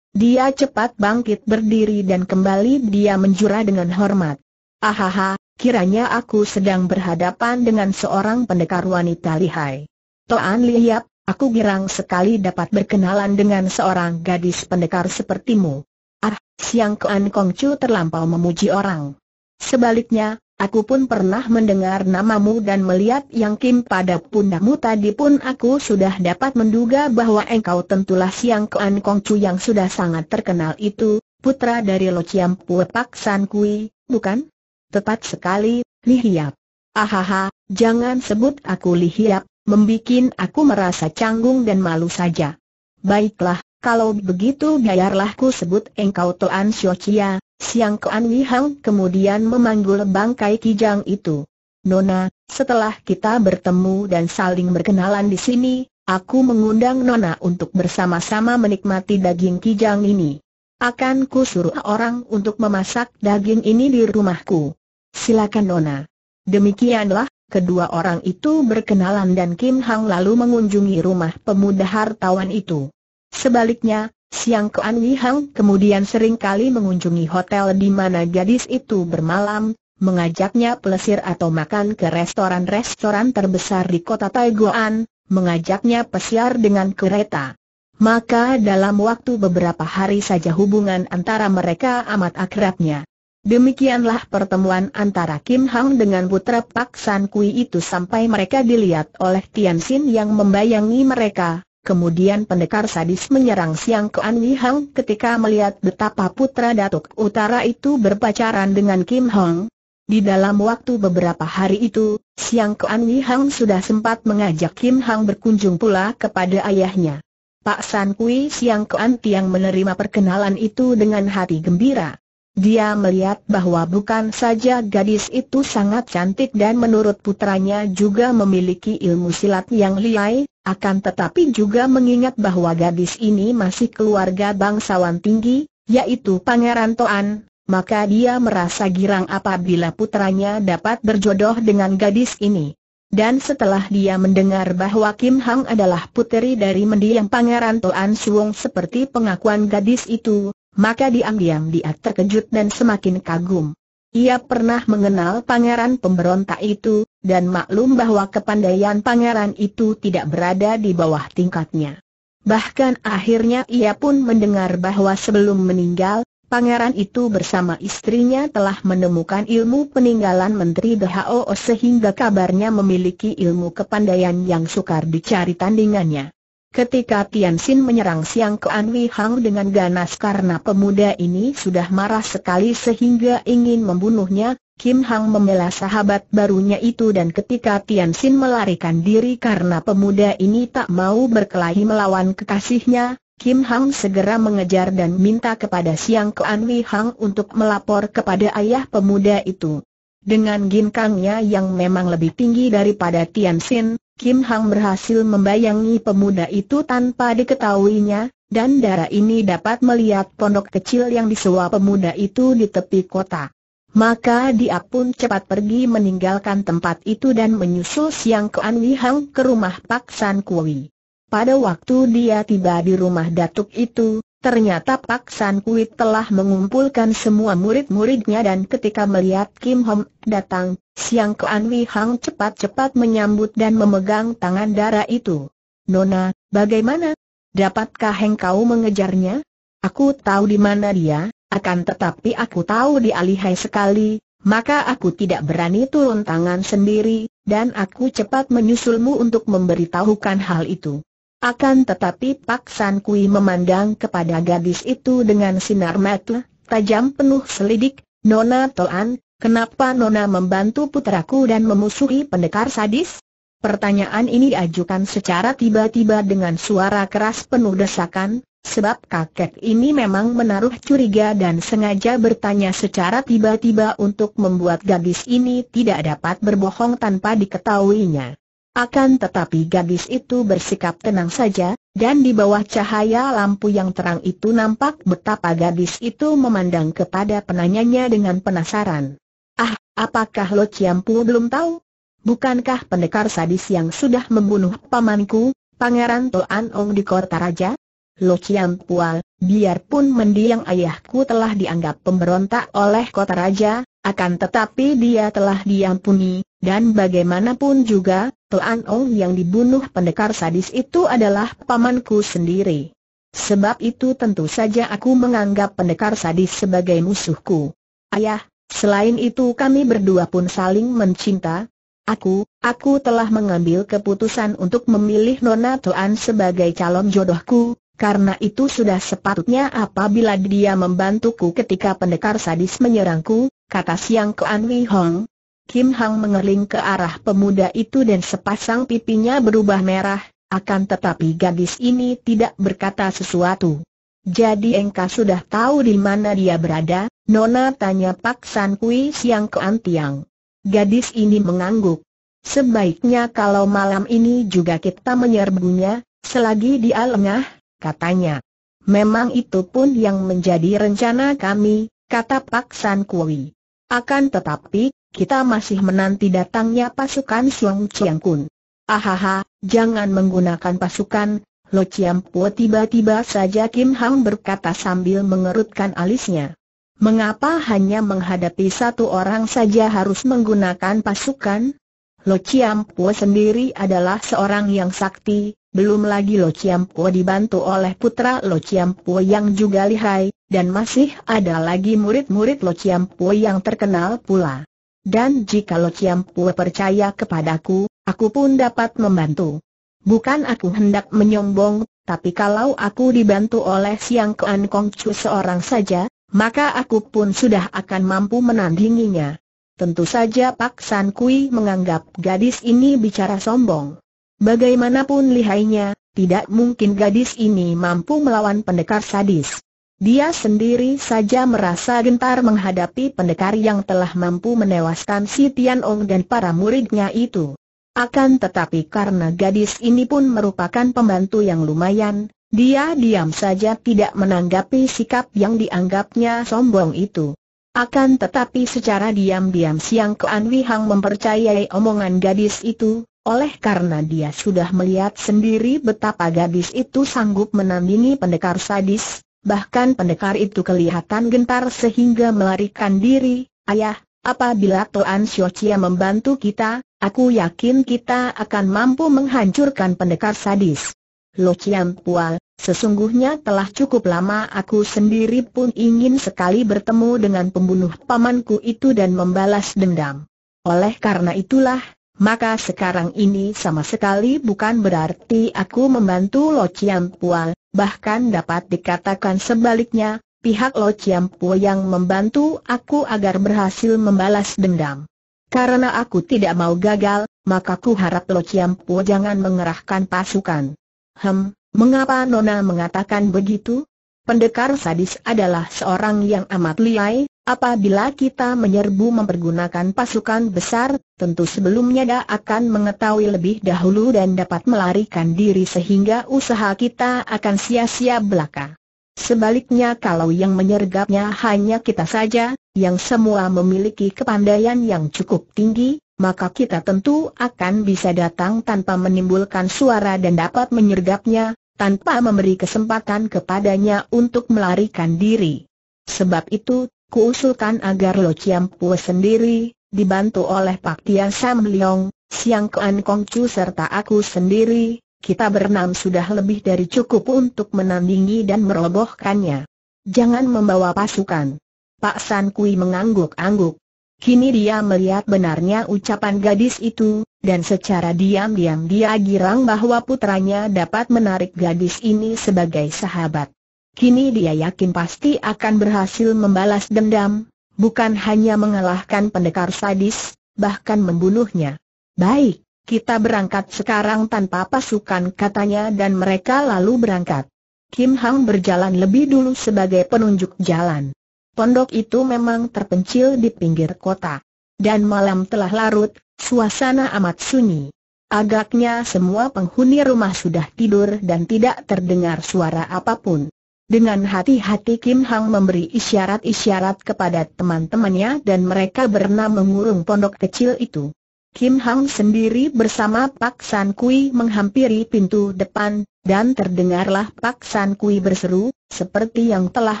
Dia cepat bangkit berdiri dan kembali dia menjura dengan hormat. Ahaha, kiranya aku sedang berhadapan dengan seorang pendekar wanita lihai. Toan Liap, aku girang sekali dapat berkenalan dengan seorang gadis pendekar sepertimu. Ah, Siang Koan Kongcu terlampau memuji orang. Sebaliknya, Aku pun pernah mendengar namamu dan melihat yang Kim pada pundakmu tadi pun aku sudah dapat menduga bahwa engkau tentulah Siang Kuan Kongcu yang sudah sangat terkenal itu, putra dari Lo Chiam Pue Pak San Kui, bukan? Tepat sekali, Li Hiap. Ahaha, jangan sebut aku Li Hiap, membuat aku merasa canggung dan malu saja. Baiklah, kalau begitu biarlah ku sebut engkau Toan Xiao Chia, Siang Kuan Wihang kemudian memanggul bangkai kijang itu. Nona, setelah kita bertemu dan saling berkenalan di sini, aku mengundang Nona untuk bersama-sama menikmati daging kijang ini. Akan ku suruh orang untuk memasak daging ini di rumahku. Silakan Nona. Demikianlah, kedua orang itu berkenalan dan Kim Hang lalu mengunjungi rumah pemuda hartawan itu. Sebaliknya, Siang Kuan Hang kemudian seringkali mengunjungi hotel di mana gadis itu bermalam, mengajaknya pelesir atau makan ke restoran-restoran terbesar di kota Taiguan, mengajaknya pesiar dengan kereta. Maka dalam waktu beberapa hari saja hubungan antara mereka amat akrabnya. Demikianlah pertemuan antara Kim Hang dengan putra Pak San Kui itu sampai mereka dilihat oleh Tian Xin yang membayangi mereka, Kemudian pendekar sadis menyerang Siang Kuan An Hang ketika melihat betapa putra Datuk Utara itu berpacaran dengan Kim Hong. Di dalam waktu beberapa hari itu, Siang Kuan An Hang sudah sempat mengajak Kim Hong berkunjung pula kepada ayahnya. Pak San Kui Siang Kuan Tiang menerima perkenalan itu dengan hati gembira. Dia melihat bahwa bukan saja gadis itu sangat cantik dan menurut putranya juga memiliki ilmu silat yang liai, akan tetapi juga mengingat bahwa gadis ini masih keluarga bangsawan tinggi, yaitu Pangeran Toan, maka dia merasa girang apabila putranya dapat berjodoh dengan gadis ini. Dan setelah dia mendengar bahwa Kim Hang adalah puteri dari mendiang Pangeran Toan Suong seperti pengakuan gadis itu, maka diam-diam dia terkejut dan semakin kagum. Ia pernah mengenal pangeran pemberontak itu, dan maklum bahwa kepandaian pangeran itu tidak berada di bawah tingkatnya. Bahkan akhirnya ia pun mendengar bahwa sebelum meninggal, pangeran itu bersama istrinya telah menemukan ilmu peninggalan Menteri WHO sehingga kabarnya memiliki ilmu kepandaian yang sukar dicari tandingannya. Ketika Tian Xin menyerang Siang Kuan Wei Hang dengan ganas karena pemuda ini sudah marah sekali sehingga ingin membunuhnya, Kim Hang membela sahabat barunya itu dan ketika Tian Xin melarikan diri karena pemuda ini tak mau berkelahi melawan kekasihnya, Kim Hang segera mengejar dan minta kepada Siang Kuan Wei Hang untuk melapor kepada ayah pemuda itu. Dengan ginkangnya yang memang lebih tinggi daripada Tian Xin, Kim Hang berhasil membayangi pemuda itu tanpa diketahuinya, dan darah ini dapat melihat pondok kecil yang disewa pemuda itu di tepi kota. Maka dia pun cepat pergi meninggalkan tempat itu dan menyusul Siang ke An Hang ke rumah Pak San Kui. Pada waktu dia tiba di rumah datuk itu, Ternyata Pak San Kui telah mengumpulkan semua murid-muridnya dan ketika melihat Kim Hong datang, Siang Kuan Wei Hang cepat-cepat menyambut dan memegang tangan darah itu. Nona, bagaimana? Dapatkah engkau mengejarnya? Aku tahu di mana dia, akan tetapi aku tahu dia lihai sekali, maka aku tidak berani turun tangan sendiri, dan aku cepat menyusulmu untuk memberitahukan hal itu. Akan tetapi Pak San Kui memandang kepada gadis itu dengan sinar mata, tajam penuh selidik, Nona Toan, kenapa Nona membantu puteraku dan memusuhi pendekar sadis? Pertanyaan ini diajukan secara tiba-tiba dengan suara keras penuh desakan, sebab kakek ini memang menaruh curiga dan sengaja bertanya secara tiba-tiba untuk membuat gadis ini tidak dapat berbohong tanpa diketahuinya. Akan tetapi gadis itu bersikap tenang saja, dan di bawah cahaya lampu yang terang itu nampak betapa gadis itu memandang kepada penanyanya dengan penasaran. Ah, apakah Lo Ciampu belum tahu? Bukankah pendekar sadis yang sudah membunuh pamanku, Pangeran Toan Ong di kota raja? Lo Ciampual, biarpun mendiang ayahku telah dianggap pemberontak oleh kota raja, akan tetapi dia telah diampuni, dan bagaimanapun juga, Tuan Ong yang dibunuh pendekar sadis itu adalah pamanku sendiri. Sebab itu tentu saja aku menganggap pendekar sadis sebagai musuhku. Ayah, selain itu kami berdua pun saling mencinta. Aku, aku telah mengambil keputusan untuk memilih Nona Tuan sebagai calon jodohku, karena itu sudah sepatutnya apabila dia membantuku ketika pendekar sadis menyerangku, kata Siang Ke Wei Hong, Kim Hang mengerling ke arah pemuda itu dan sepasang pipinya berubah merah, akan tetapi gadis ini tidak berkata sesuatu. Jadi engkau sudah tahu di mana dia berada, Nona tanya Pak San Kui Siang ke Antiang. Gadis ini mengangguk. Sebaiknya kalau malam ini juga kita menyerbunya, selagi dia lengah, katanya. Memang itu pun yang menjadi rencana kami, kata Pak San Kui. Akan tetapi, kita masih menanti datangnya pasukan Suang Chiang Kun. Ahaha, jangan menggunakan pasukan, Lo Chiam Po tiba-tiba saja Kim Hang berkata sambil mengerutkan alisnya. Mengapa hanya menghadapi satu orang saja harus menggunakan pasukan? Lo Chiam Po sendiri adalah seorang yang sakti, belum lagi Lo Chiam Po dibantu oleh putra Lo Chiam Po yang juga lihai, dan masih ada lagi murid-murid Lo Chiam Po yang terkenal pula. Dan jikalau Ciam Pue percaya kepadaku, aku pun dapat membantu. Bukan aku hendak menyombong, tapi kalau aku dibantu oleh Siang Kean Kong Chu seorang saja, maka aku pun sudah akan mampu menandinginya. Tentu saja Pak San Kui menganggap gadis ini bicara sombong. Bagaimanapun lihainya, tidak mungkin gadis ini mampu melawan pendekar sadis. Dia sendiri saja merasa gentar menghadapi pendekar yang telah mampu menewaskan si Tian Ong dan para muridnya itu. Akan tetapi karena gadis ini pun merupakan pembantu yang lumayan, dia diam saja tidak menanggapi sikap yang dianggapnya sombong itu. Akan tetapi secara diam-diam Siang Kuan Wihang mempercayai omongan gadis itu, oleh karena dia sudah melihat sendiri betapa gadis itu sanggup menandingi pendekar sadis, bahkan pendekar itu kelihatan gentar sehingga melarikan diri, ayah, apabila tuan Xiao membantu kita, aku yakin kita akan mampu menghancurkan pendekar sadis. Lo Chiang Pual, sesungguhnya telah cukup lama aku sendiri pun ingin sekali bertemu dengan pembunuh pamanku itu dan membalas dendam. Oleh karena itulah, maka sekarang ini sama sekali bukan berarti aku membantu Lo Chiang Pual, bahkan dapat dikatakan sebaliknya, pihak Lo Chiam Po yang membantu aku agar berhasil membalas dendam. Karena aku tidak mau gagal, maka ku harap Lo Chiam Po jangan mengerahkan pasukan. Hem, mengapa Nona mengatakan begitu? Pendekar sadis adalah seorang yang amat liai, Apabila kita menyerbu mempergunakan pasukan besar, tentu sebelumnya dia akan mengetahui lebih dahulu dan dapat melarikan diri sehingga usaha kita akan sia-sia belaka. Sebaliknya kalau yang menyergapnya hanya kita saja, yang semua memiliki kepandaian yang cukup tinggi, maka kita tentu akan bisa datang tanpa menimbulkan suara dan dapat menyergapnya, tanpa memberi kesempatan kepadanya untuk melarikan diri. Sebab itu, Kuusulkan agar Lo Chiam Pue sendiri, dibantu oleh Pak Tian Sam Leong, Siang Kuan Kong Chu serta aku sendiri, kita berenam sudah lebih dari cukup untuk menandingi dan merobohkannya. Jangan membawa pasukan. Pak San Kui mengangguk-angguk. Kini dia melihat benarnya ucapan gadis itu, dan secara diam-diam dia girang bahwa putranya dapat menarik gadis ini sebagai sahabat. Kini dia yakin pasti akan berhasil membalas dendam, bukan hanya mengalahkan pendekar sadis, bahkan membunuhnya. Baik, kita berangkat sekarang tanpa pasukan katanya dan mereka lalu berangkat. Kim Hang berjalan lebih dulu sebagai penunjuk jalan. Pondok itu memang terpencil di pinggir kota. Dan malam telah larut, suasana amat sunyi. Agaknya semua penghuni rumah sudah tidur dan tidak terdengar suara apapun. Dengan hati-hati Kim Hang memberi isyarat-isyarat kepada teman-temannya dan mereka berenam mengurung pondok kecil itu. Kim Hang sendiri bersama Pak San Kui menghampiri pintu depan, dan terdengarlah Pak San Kui berseru, seperti yang telah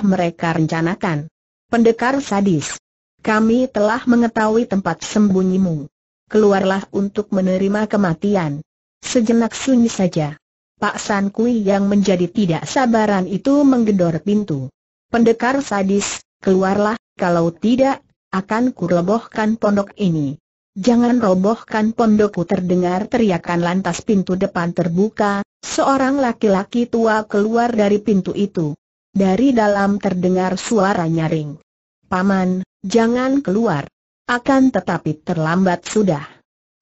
mereka rencanakan. Pendekar sadis. Kami telah mengetahui tempat sembunyimu. Keluarlah untuk menerima kematian. Sejenak sunyi saja. Pak San Kui yang menjadi tidak sabaran itu menggedor pintu. Pendekar sadis, keluarlah, kalau tidak, akan kurobohkan pondok ini. Jangan robohkan pondokku terdengar teriakan lantas pintu depan terbuka, seorang laki-laki tua keluar dari pintu itu. Dari dalam terdengar suara nyaring. Paman, jangan keluar. Akan tetapi terlambat sudah.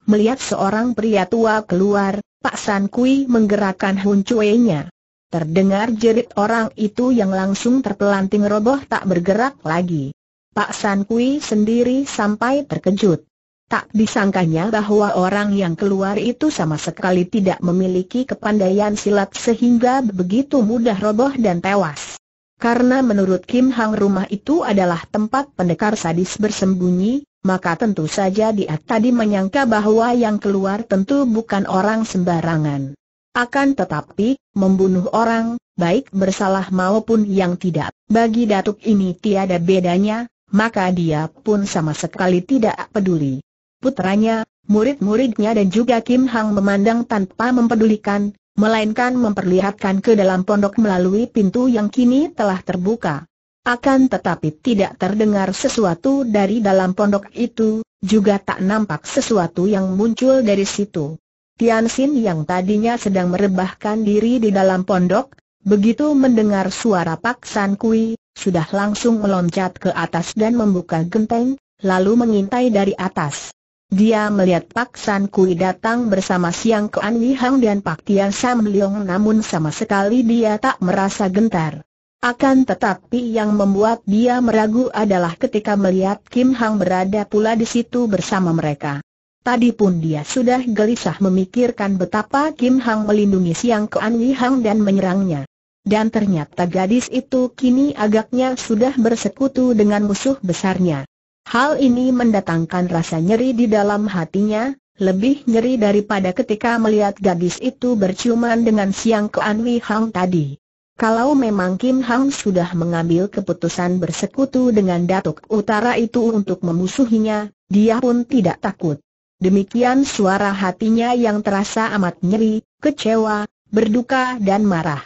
Melihat seorang pria tua keluar, Pak San Kui menggerakkan huncuenya. Terdengar jerit orang itu yang langsung terpelanting roboh tak bergerak lagi. Pak San Kui sendiri sampai terkejut. Tak disangkanya bahwa orang yang keluar itu sama sekali tidak memiliki kepandaian silat sehingga begitu mudah roboh dan tewas. Karena menurut Kim Hang rumah itu adalah tempat pendekar sadis bersembunyi, maka tentu saja dia tadi menyangka bahwa yang keluar tentu bukan orang sembarangan. Akan tetapi, membunuh orang, baik bersalah maupun yang tidak, bagi Datuk ini tiada bedanya, maka dia pun sama sekali tidak peduli. Putranya, murid-muridnya dan juga Kim Hang memandang tanpa mempedulikan, melainkan memperlihatkan ke dalam pondok melalui pintu yang kini telah terbuka. Akan tetapi tidak terdengar sesuatu dari dalam pondok itu, juga tak nampak sesuatu yang muncul dari situ. Tian Xin yang tadinya sedang merebahkan diri di dalam pondok, begitu mendengar suara Pak San Kui, sudah langsung meloncat ke atas dan membuka genteng, lalu mengintai dari atas. Dia melihat Pak San Kui datang bersama Siang Ke Kuan Lihang dan Pak Tian Sam Leong namun sama sekali dia tak merasa gentar. Akan tetapi yang membuat dia meragu adalah ketika melihat Kim Hang berada pula di situ bersama mereka. Tadi pun dia sudah gelisah memikirkan betapa Kim Hang melindungi Siang Ke Kuan Lihang dan menyerangnya. Dan ternyata gadis itu kini agaknya sudah bersekutu dengan musuh besarnya. Hal ini mendatangkan rasa nyeri di dalam hatinya, lebih nyeri daripada ketika melihat gadis itu berciuman dengan Siang ke Anwi Hang tadi. Kalau memang Kim Hang sudah mengambil keputusan bersekutu dengan Datuk Utara itu untuk memusuhinya, dia pun tidak takut. Demikian suara hatinya yang terasa amat nyeri, kecewa, berduka dan marah.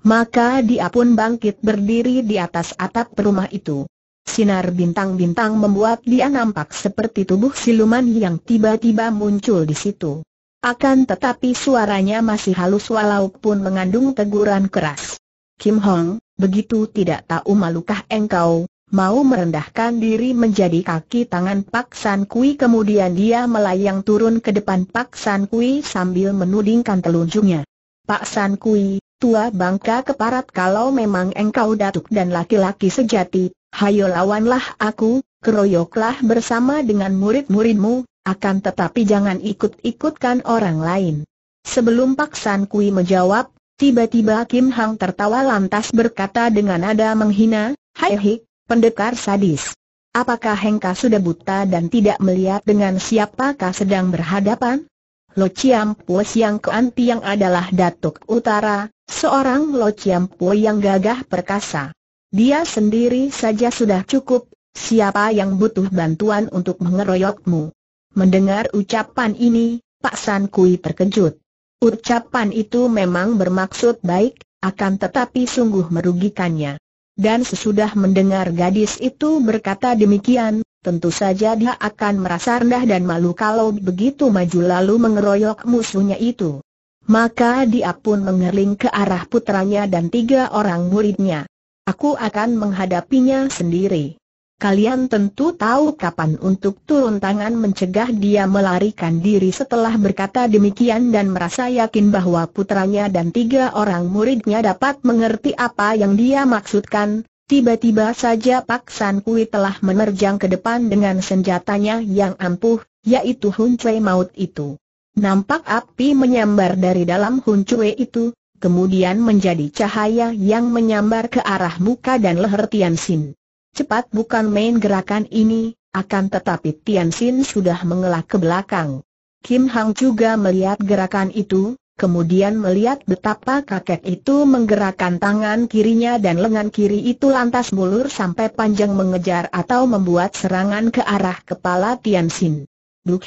Maka dia pun bangkit berdiri di atas atap rumah itu. Sinar bintang-bintang membuat dia nampak seperti tubuh siluman yang tiba-tiba muncul di situ. Akan tetapi suaranya masih halus walaupun mengandung teguran keras. Kim Hong, begitu tidak tahu malukah engkau, mau merendahkan diri menjadi kaki tangan Pak San Kui kemudian dia melayang turun ke depan Pak San Kui sambil menudingkan telunjuknya. Pak San Kui, tua bangka keparat kalau memang engkau datuk dan laki-laki sejati, hayo lawanlah aku, keroyoklah bersama dengan murid-muridmu, akan tetapi jangan ikut-ikutkan orang lain. Sebelum Paksan Kui menjawab, tiba-tiba Kim Hang tertawa lantas berkata dengan nada menghina, Hai Hik, pendekar sadis. Apakah Hengka sudah buta dan tidak melihat dengan siapakah sedang berhadapan? Lo Chiam Pues yang Kuan yang adalah Datuk Utara, Seorang Lo Chiampo yang gagah perkasa. Dia sendiri saja sudah cukup, siapa yang butuh bantuan untuk mengeroyokmu? Mendengar ucapan ini, Pak San Kui terkejut. Ucapan itu memang bermaksud baik, akan tetapi sungguh merugikannya. Dan sesudah mendengar gadis itu berkata demikian, tentu saja dia akan merasa rendah dan malu kalau begitu maju lalu mengeroyok musuhnya itu. Maka dia pun mengeling ke arah putranya dan tiga orang muridnya. Aku akan menghadapinya sendiri. Kalian tentu tahu kapan untuk turun tangan mencegah dia melarikan diri setelah berkata demikian dan merasa yakin bahwa putranya dan tiga orang muridnya dapat mengerti apa yang dia maksudkan. Tiba-tiba saja Pak San Kui telah menerjang ke depan dengan senjatanya yang ampuh, yaitu Hun Cui Maut itu. Nampak api menyambar dari dalam huncue itu, kemudian menjadi cahaya yang menyambar ke arah muka dan leher Tian Xin. Cepat bukan main gerakan ini, akan tetapi Tian Xin sudah mengelak ke belakang. Kim Hang juga melihat gerakan itu, kemudian melihat betapa kakek itu menggerakkan tangan kirinya dan lengan kiri itu lantas mulur sampai panjang mengejar atau membuat serangan ke arah kepala Tian Xin. Duh,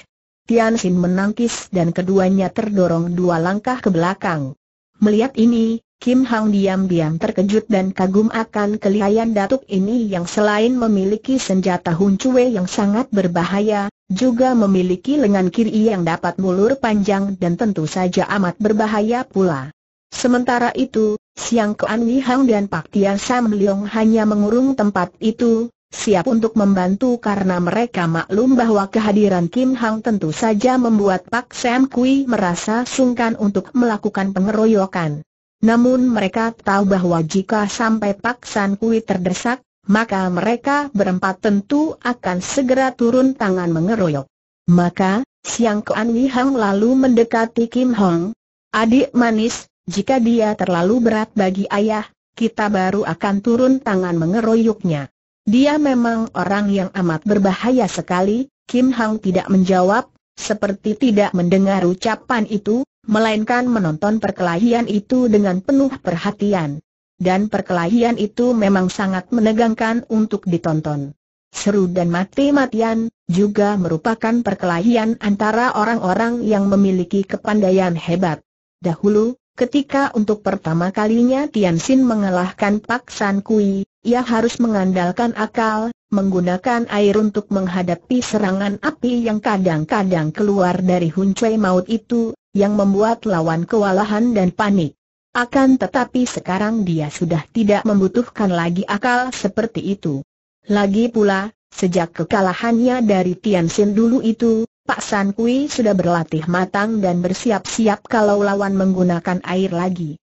Tian Xin menangkis dan keduanya terdorong dua langkah ke belakang. Melihat ini, Kim Hang diam-diam terkejut dan kagum akan kelihayan datuk ini yang selain memiliki senjata huncue yang sangat berbahaya, juga memiliki lengan kiri yang dapat mulur panjang dan tentu saja amat berbahaya pula. Sementara itu, Siang Kuan Yi Hang dan Pak Tian Sam Leong hanya mengurung tempat itu, siap untuk membantu karena mereka maklum bahwa kehadiran Kim Hang tentu saja membuat Pak Sam Kui merasa sungkan untuk melakukan pengeroyokan. Namun mereka tahu bahwa jika sampai Pak San Kui terdesak, maka mereka berempat tentu akan segera turun tangan mengeroyok. Maka, Siang Kuan Wi Hang lalu mendekati Kim Hong. Adik manis, jika dia terlalu berat bagi ayah, kita baru akan turun tangan mengeroyoknya. Dia memang orang yang amat berbahaya sekali, Kim Hang tidak menjawab, seperti tidak mendengar ucapan itu, melainkan menonton perkelahian itu dengan penuh perhatian. Dan perkelahian itu memang sangat menegangkan untuk ditonton. Seru dan mati-matian, juga merupakan perkelahian antara orang-orang yang memiliki kepandaian hebat. Dahulu, ketika untuk pertama kalinya Tian Xin mengalahkan Pak San Kui, ia harus mengandalkan akal, menggunakan air untuk menghadapi serangan api yang kadang-kadang keluar dari huncai maut itu, yang membuat lawan kewalahan dan panik. Akan tetapi sekarang dia sudah tidak membutuhkan lagi akal seperti itu. Lagi pula, sejak kekalahannya dari Tianxin dulu itu, Pak San Kui sudah berlatih matang dan bersiap-siap kalau lawan menggunakan air lagi.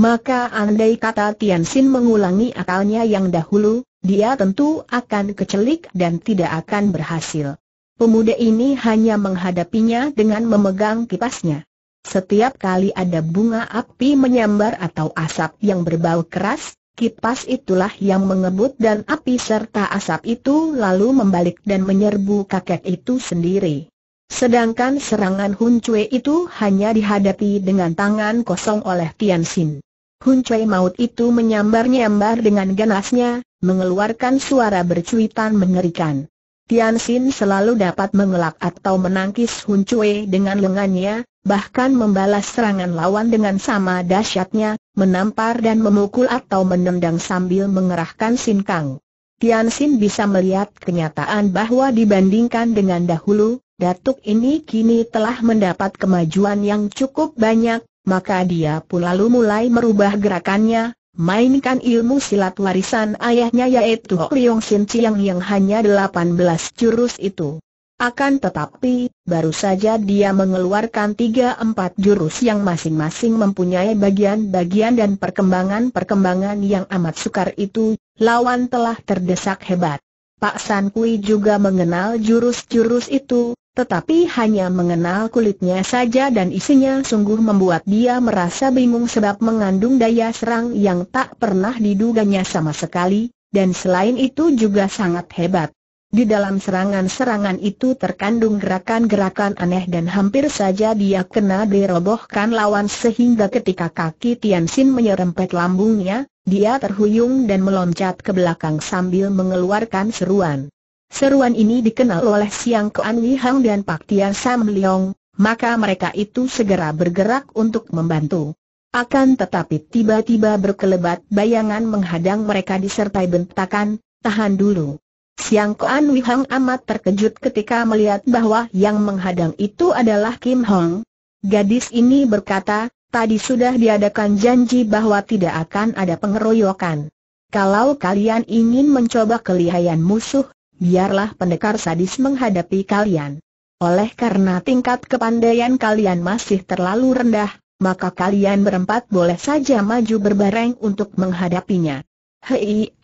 Maka andai kata Tian Xin mengulangi akalnya yang dahulu, dia tentu akan kecelik dan tidak akan berhasil. Pemuda ini hanya menghadapinya dengan memegang kipasnya. Setiap kali ada bunga api menyambar atau asap yang berbau keras, kipas itulah yang mengebut dan api serta asap itu lalu membalik dan menyerbu kakek itu sendiri. Sedangkan serangan Hun Cui itu hanya dihadapi dengan tangan kosong oleh Tian Xin. Hun Cui maut itu menyambar-nyambar dengan ganasnya, mengeluarkan suara bercuitan mengerikan. Tian Xin selalu dapat mengelak atau menangkis Hun Cui dengan lengannya, bahkan membalas serangan lawan dengan sama dahsyatnya, menampar dan memukul atau menendang sambil mengerahkan Sin Kang. Tian Xin bisa melihat kenyataan bahwa dibandingkan dengan dahulu, Datuk ini kini telah mendapat kemajuan yang cukup banyak, maka dia pun lalu mulai merubah gerakannya, mainkan ilmu silat warisan ayahnya yaitu Ryong Sin Chiang yang hanya 18 jurus itu. Akan tetapi, baru saja dia mengeluarkan tiga empat jurus yang masing-masing mempunyai bagian-bagian dan perkembangan-perkembangan yang amat sukar itu, lawan telah terdesak hebat. Pak San Kui juga mengenal jurus-jurus itu, tetapi hanya mengenal kulitnya saja dan isinya sungguh membuat dia merasa bingung sebab mengandung daya serang yang tak pernah diduganya sama sekali, dan selain itu juga sangat hebat. Di dalam serangan-serangan itu terkandung gerakan-gerakan aneh dan hampir saja dia kena dirobohkan lawan sehingga ketika kaki Tianxin menyerempet lambungnya, dia terhuyung dan meloncat ke belakang sambil mengeluarkan seruan. Seruan ini dikenal oleh Siang Kean Wei Hang dan Pak Tian Sam Leong, maka mereka itu segera bergerak untuk membantu. Akan tetapi tiba-tiba berkelebat bayangan menghadang mereka disertai bentakan, tahan dulu. Siang Kean Wei Hang amat terkejut ketika melihat bahwa yang menghadang itu adalah Kim Hong. Gadis ini berkata, tadi sudah diadakan janji bahwa tidak akan ada pengeroyokan. Kalau kalian ingin mencoba kelihayan musuh, biarlah pendekar sadis menghadapi kalian. Oleh karena tingkat kepandaian kalian masih terlalu rendah, maka kalian berempat boleh saja maju berbareng untuk menghadapinya. Hei,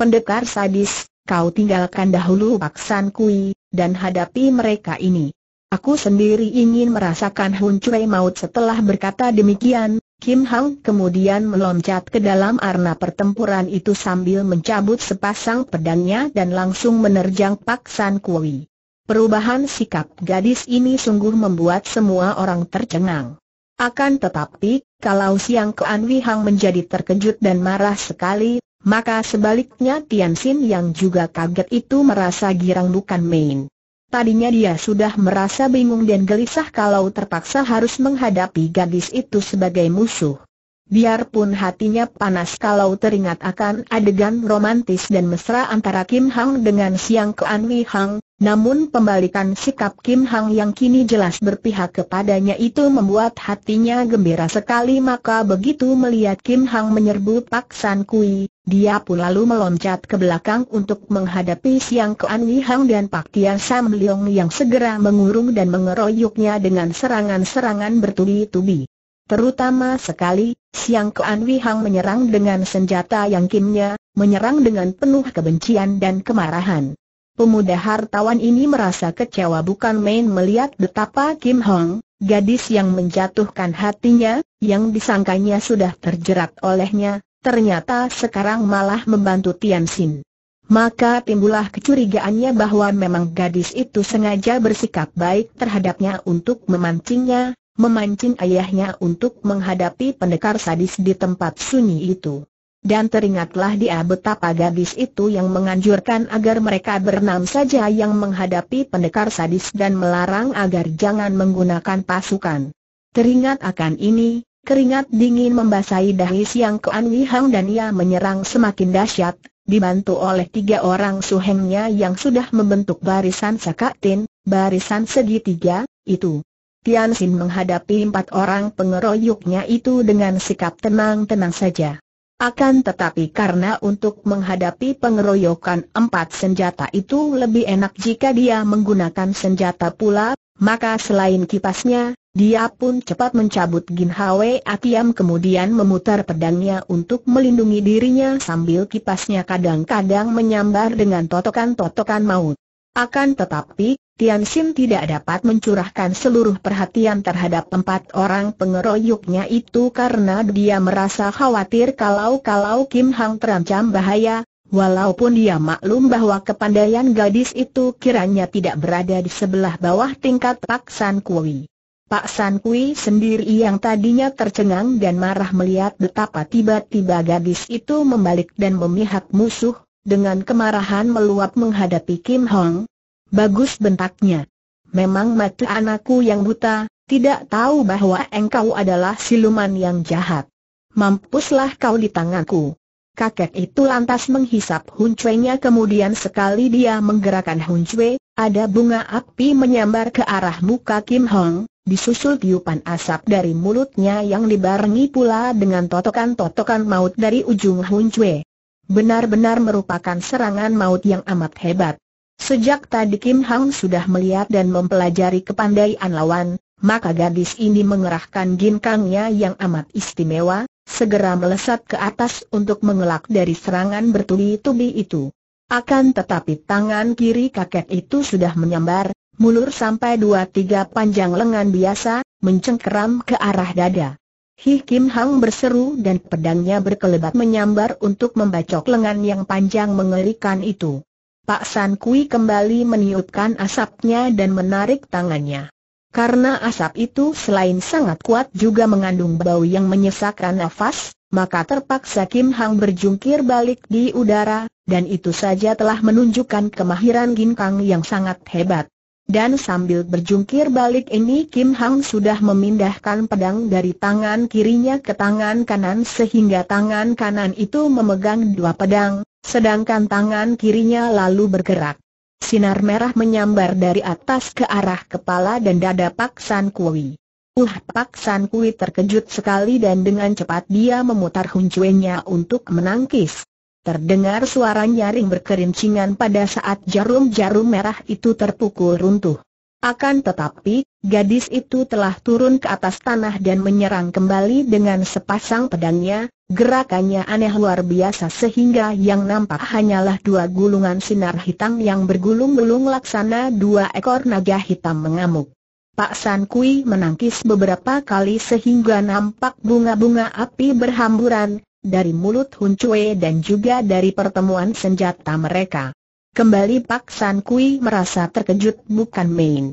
pendekar sadis, kau tinggalkan dahulu paksan kui, dan hadapi mereka ini. Aku sendiri ingin merasakan Hun maut setelah berkata demikian, Kim Hang kemudian meloncat ke dalam arena pertempuran itu sambil mencabut sepasang pedangnya dan langsung menerjang Pak San Kui. Perubahan sikap gadis ini sungguh membuat semua orang tercengang. Akan tetapi, kalau Siang Kuan Wi Hang menjadi terkejut dan marah sekali, maka sebaliknya Tian Xin yang juga kaget itu merasa girang bukan main. Tadinya dia sudah merasa bingung dan gelisah kalau terpaksa harus menghadapi gadis itu sebagai musuh. Biarpun hatinya panas kalau teringat akan adegan romantis dan mesra antara Kim Hang dengan Siang Kean Wei Hang, namun pembalikan sikap Kim Hang yang kini jelas berpihak kepadanya itu membuat hatinya gembira sekali maka begitu melihat Kim Hang menyerbu Pak San Kui, dia pun lalu meloncat ke belakang untuk menghadapi Siang Kean Wihang dan Pak Tian Sam Leong yang segera mengurung dan mengeroyoknya dengan serangan-serangan bertubi-tubi. Terutama sekali, Siang Kean Wihang menyerang dengan senjata yang kimnya, menyerang dengan penuh kebencian dan kemarahan. Pemuda hartawan ini merasa kecewa bukan main melihat betapa Kim Hong, gadis yang menjatuhkan hatinya, yang disangkanya sudah terjerat olehnya, ternyata sekarang malah membantu Tian Xin. Maka timbullah kecurigaannya bahwa memang gadis itu sengaja bersikap baik terhadapnya untuk memancingnya, memancing ayahnya untuk menghadapi pendekar sadis di tempat sunyi itu. Dan teringatlah dia betapa gadis itu yang menganjurkan agar mereka bernam saja yang menghadapi pendekar sadis dan melarang agar jangan menggunakan pasukan. Teringat akan ini, Keringat dingin membasahi dahi Siang Anwi Hang dan ia menyerang semakin dahsyat, dibantu oleh tiga orang suhengnya yang sudah membentuk barisan sakatin, barisan segitiga, itu. Tian Xin menghadapi empat orang pengeroyoknya itu dengan sikap tenang-tenang saja. Akan tetapi karena untuk menghadapi pengeroyokan empat senjata itu lebih enak jika dia menggunakan senjata pula, maka selain kipasnya, dia pun cepat mencabut Gin Hwe Atiam kemudian memutar pedangnya untuk melindungi dirinya sambil kipasnya kadang-kadang menyambar dengan totokan-totokan maut. Akan tetapi, Tian Xin tidak dapat mencurahkan seluruh perhatian terhadap empat orang pengeroyoknya itu karena dia merasa khawatir kalau-kalau Kim Hang terancam bahaya, Walaupun dia maklum bahwa kepandaian gadis itu kiranya tidak berada di sebelah bawah tingkat Pak San Kui. Pak San Kui sendiri yang tadinya tercengang dan marah melihat betapa tiba-tiba gadis itu membalik dan memihak musuh, dengan kemarahan meluap menghadapi Kim Hong. Bagus bentaknya. Memang mata anakku yang buta, tidak tahu bahwa engkau adalah siluman yang jahat. Mampuslah kau di tanganku. Kakek itu lantas menghisap huncuenya kemudian sekali dia menggerakkan huncue, ada bunga api menyambar ke arah muka Kim Hong, disusul tiupan asap dari mulutnya yang dibarengi pula dengan totokan-totokan maut dari ujung Hun Benar-benar merupakan serangan maut yang amat hebat. Sejak tadi Kim Hang sudah melihat dan mempelajari kepandaian lawan, maka gadis ini mengerahkan ginkangnya yang amat istimewa, segera melesat ke atas untuk mengelak dari serangan bertubi-tubi itu. Akan tetapi tangan kiri kakek itu sudah menyambar, mulur sampai dua tiga panjang lengan biasa, mencengkeram ke arah dada. Hi Kim Hang berseru dan pedangnya berkelebat menyambar untuk membacok lengan yang panjang mengerikan itu. Pak San Kui kembali meniupkan asapnya dan menarik tangannya. Karena asap itu selain sangat kuat juga mengandung bau yang menyesakkan nafas, maka terpaksa Kim Hang berjungkir balik di udara, dan itu saja telah menunjukkan kemahiran gin kang yang sangat hebat. Dan sambil berjungkir balik ini Kim Hang sudah memindahkan pedang dari tangan kirinya ke tangan kanan sehingga tangan kanan itu memegang dua pedang, sedangkan tangan kirinya lalu bergerak. Sinar merah menyambar dari atas ke arah kepala dan dada Pak San Kui. Uh Pak San Kui terkejut sekali dan dengan cepat dia memutar huncuenya untuk menangkis. Terdengar suara nyaring berkerincingan pada saat jarum-jarum merah itu terpukul runtuh. Akan tetapi, gadis itu telah turun ke atas tanah dan menyerang kembali dengan sepasang pedangnya, gerakannya aneh luar biasa sehingga yang nampak hanyalah dua gulungan sinar hitam yang bergulung-gulung laksana dua ekor naga hitam mengamuk. Pak San Kui menangkis beberapa kali sehingga nampak bunga-bunga api berhamburan, dari mulut Hun Chue dan juga dari pertemuan senjata mereka. Kembali Pak San Kui merasa terkejut bukan main.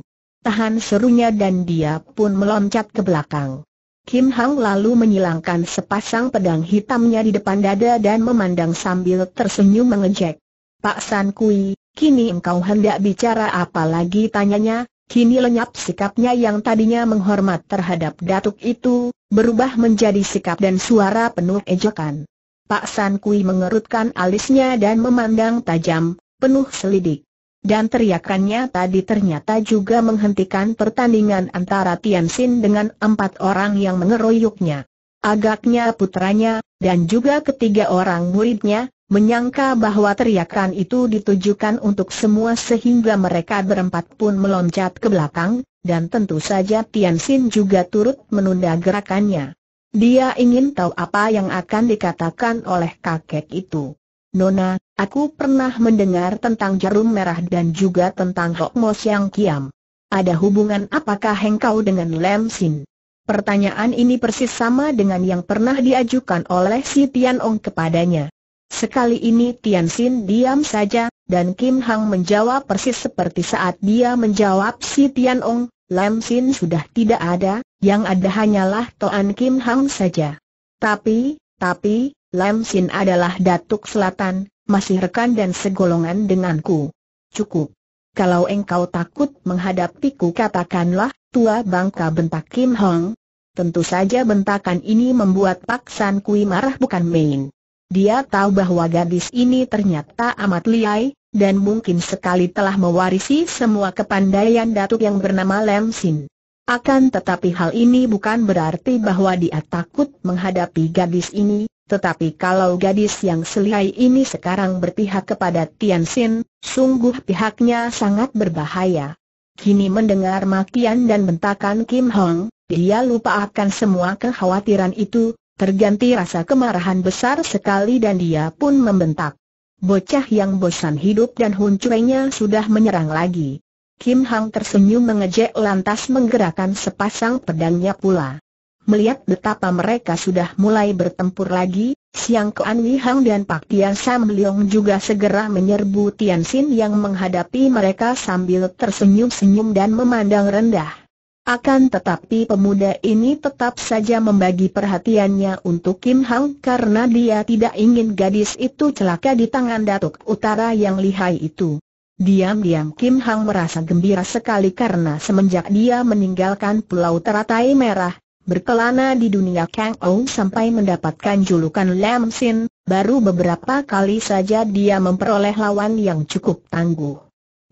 Tahan serunya dan dia pun meloncat ke belakang. Kim Hang lalu menyilangkan sepasang pedang hitamnya di depan dada dan memandang sambil tersenyum mengejek. Pak San Kui, kini engkau hendak bicara apa lagi tanyanya, Kini lenyap sikapnya yang tadinya menghormat terhadap datuk itu, berubah menjadi sikap dan suara penuh ejekan. Pak San Kui mengerutkan alisnya dan memandang tajam, penuh selidik. Dan teriakannya tadi ternyata juga menghentikan pertandingan antara Tian Xin dengan empat orang yang mengeroyoknya. Agaknya putranya, dan juga ketiga orang muridnya, menyangka bahwa teriakan itu ditujukan untuk semua sehingga mereka berempat pun meloncat ke belakang, dan tentu saja Tian Xin juga turut menunda gerakannya. Dia ingin tahu apa yang akan dikatakan oleh kakek itu. Nona, aku pernah mendengar tentang jarum merah dan juga tentang Hokmos Mo Siang Kiam. Ada hubungan apakah hengkau dengan lemsin? Sin? Pertanyaan ini persis sama dengan yang pernah diajukan oleh si Tian Ong kepadanya. Sekali ini Tian Xin diam saja, dan Kim Hang menjawab persis seperti saat dia menjawab si Tian Ong, Lam Xin sudah tidak ada, yang ada hanyalah Toan Kim Hang saja. Tapi, tapi, Lam Xin adalah datuk selatan, masih rekan dan segolongan denganku. Cukup. Kalau engkau takut menghadapiku katakanlah, tua bangka bentak Kim Hang. Tentu saja bentakan ini membuat Pak San Kui marah bukan main. Dia tahu bahwa gadis ini ternyata amat liai, dan mungkin sekali telah mewarisi semua kepandaian datuk yang bernama Lem Sin. Akan tetapi hal ini bukan berarti bahwa dia takut menghadapi gadis ini, tetapi kalau gadis yang seliai ini sekarang berpihak kepada Tian Sin, sungguh pihaknya sangat berbahaya. Kini mendengar makian dan bentakan Kim Hong, dia lupa akan semua kekhawatiran itu, Terganti rasa kemarahan besar sekali dan dia pun membentak. Bocah yang bosan hidup dan huncuenya sudah menyerang lagi. Kim Hang tersenyum mengejek lantas menggerakkan sepasang pedangnya pula. Melihat betapa mereka sudah mulai bertempur lagi, Siang Kuan Wi Hang dan Pak Tian Sam Leong juga segera menyerbu Tian Xin yang menghadapi mereka sambil tersenyum-senyum dan memandang rendah. Akan tetapi pemuda ini tetap saja membagi perhatiannya untuk Kim Hang karena dia tidak ingin gadis itu celaka di tangan Datuk Utara yang lihai itu. Diam-diam Kim Hang merasa gembira sekali karena semenjak dia meninggalkan Pulau Teratai Merah, berkelana di dunia Kang Ou sampai mendapatkan julukan Lam Sin, baru beberapa kali saja dia memperoleh lawan yang cukup tangguh.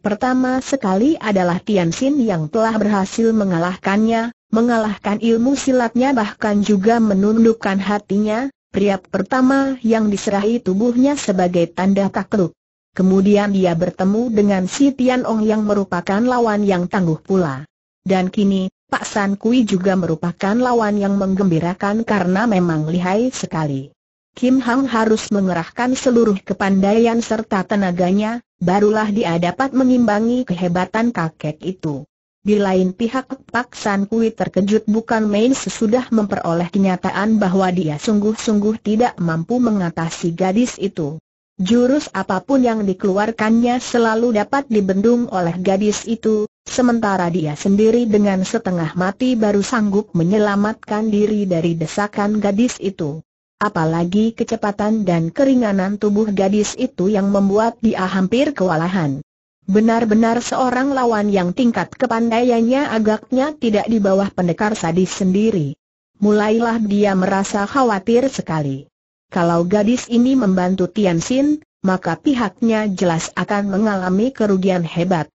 Pertama sekali adalah Tian Xin yang telah berhasil mengalahkannya, mengalahkan ilmu silatnya bahkan juga menundukkan hatinya, pria pertama yang diserahi tubuhnya sebagai tanda takluk. Kemudian dia bertemu dengan si Tian Ong yang merupakan lawan yang tangguh pula. Dan kini, Pak San Kui juga merupakan lawan yang menggembirakan karena memang lihai sekali. Kim Hang harus mengerahkan seluruh kepandaian serta tenaganya, barulah dia dapat mengimbangi kehebatan kakek itu. Di lain pihak Pak San Kui terkejut bukan main sesudah memperoleh kenyataan bahwa dia sungguh-sungguh tidak mampu mengatasi gadis itu. Jurus apapun yang dikeluarkannya selalu dapat dibendung oleh gadis itu, sementara dia sendiri dengan setengah mati baru sanggup menyelamatkan diri dari desakan gadis itu apalagi kecepatan dan keringanan tubuh gadis itu yang membuat dia hampir kewalahan. Benar-benar seorang lawan yang tingkat kepandaiannya agaknya tidak di bawah pendekar sadis sendiri. Mulailah dia merasa khawatir sekali. Kalau gadis ini membantu Tian Xin, maka pihaknya jelas akan mengalami kerugian hebat.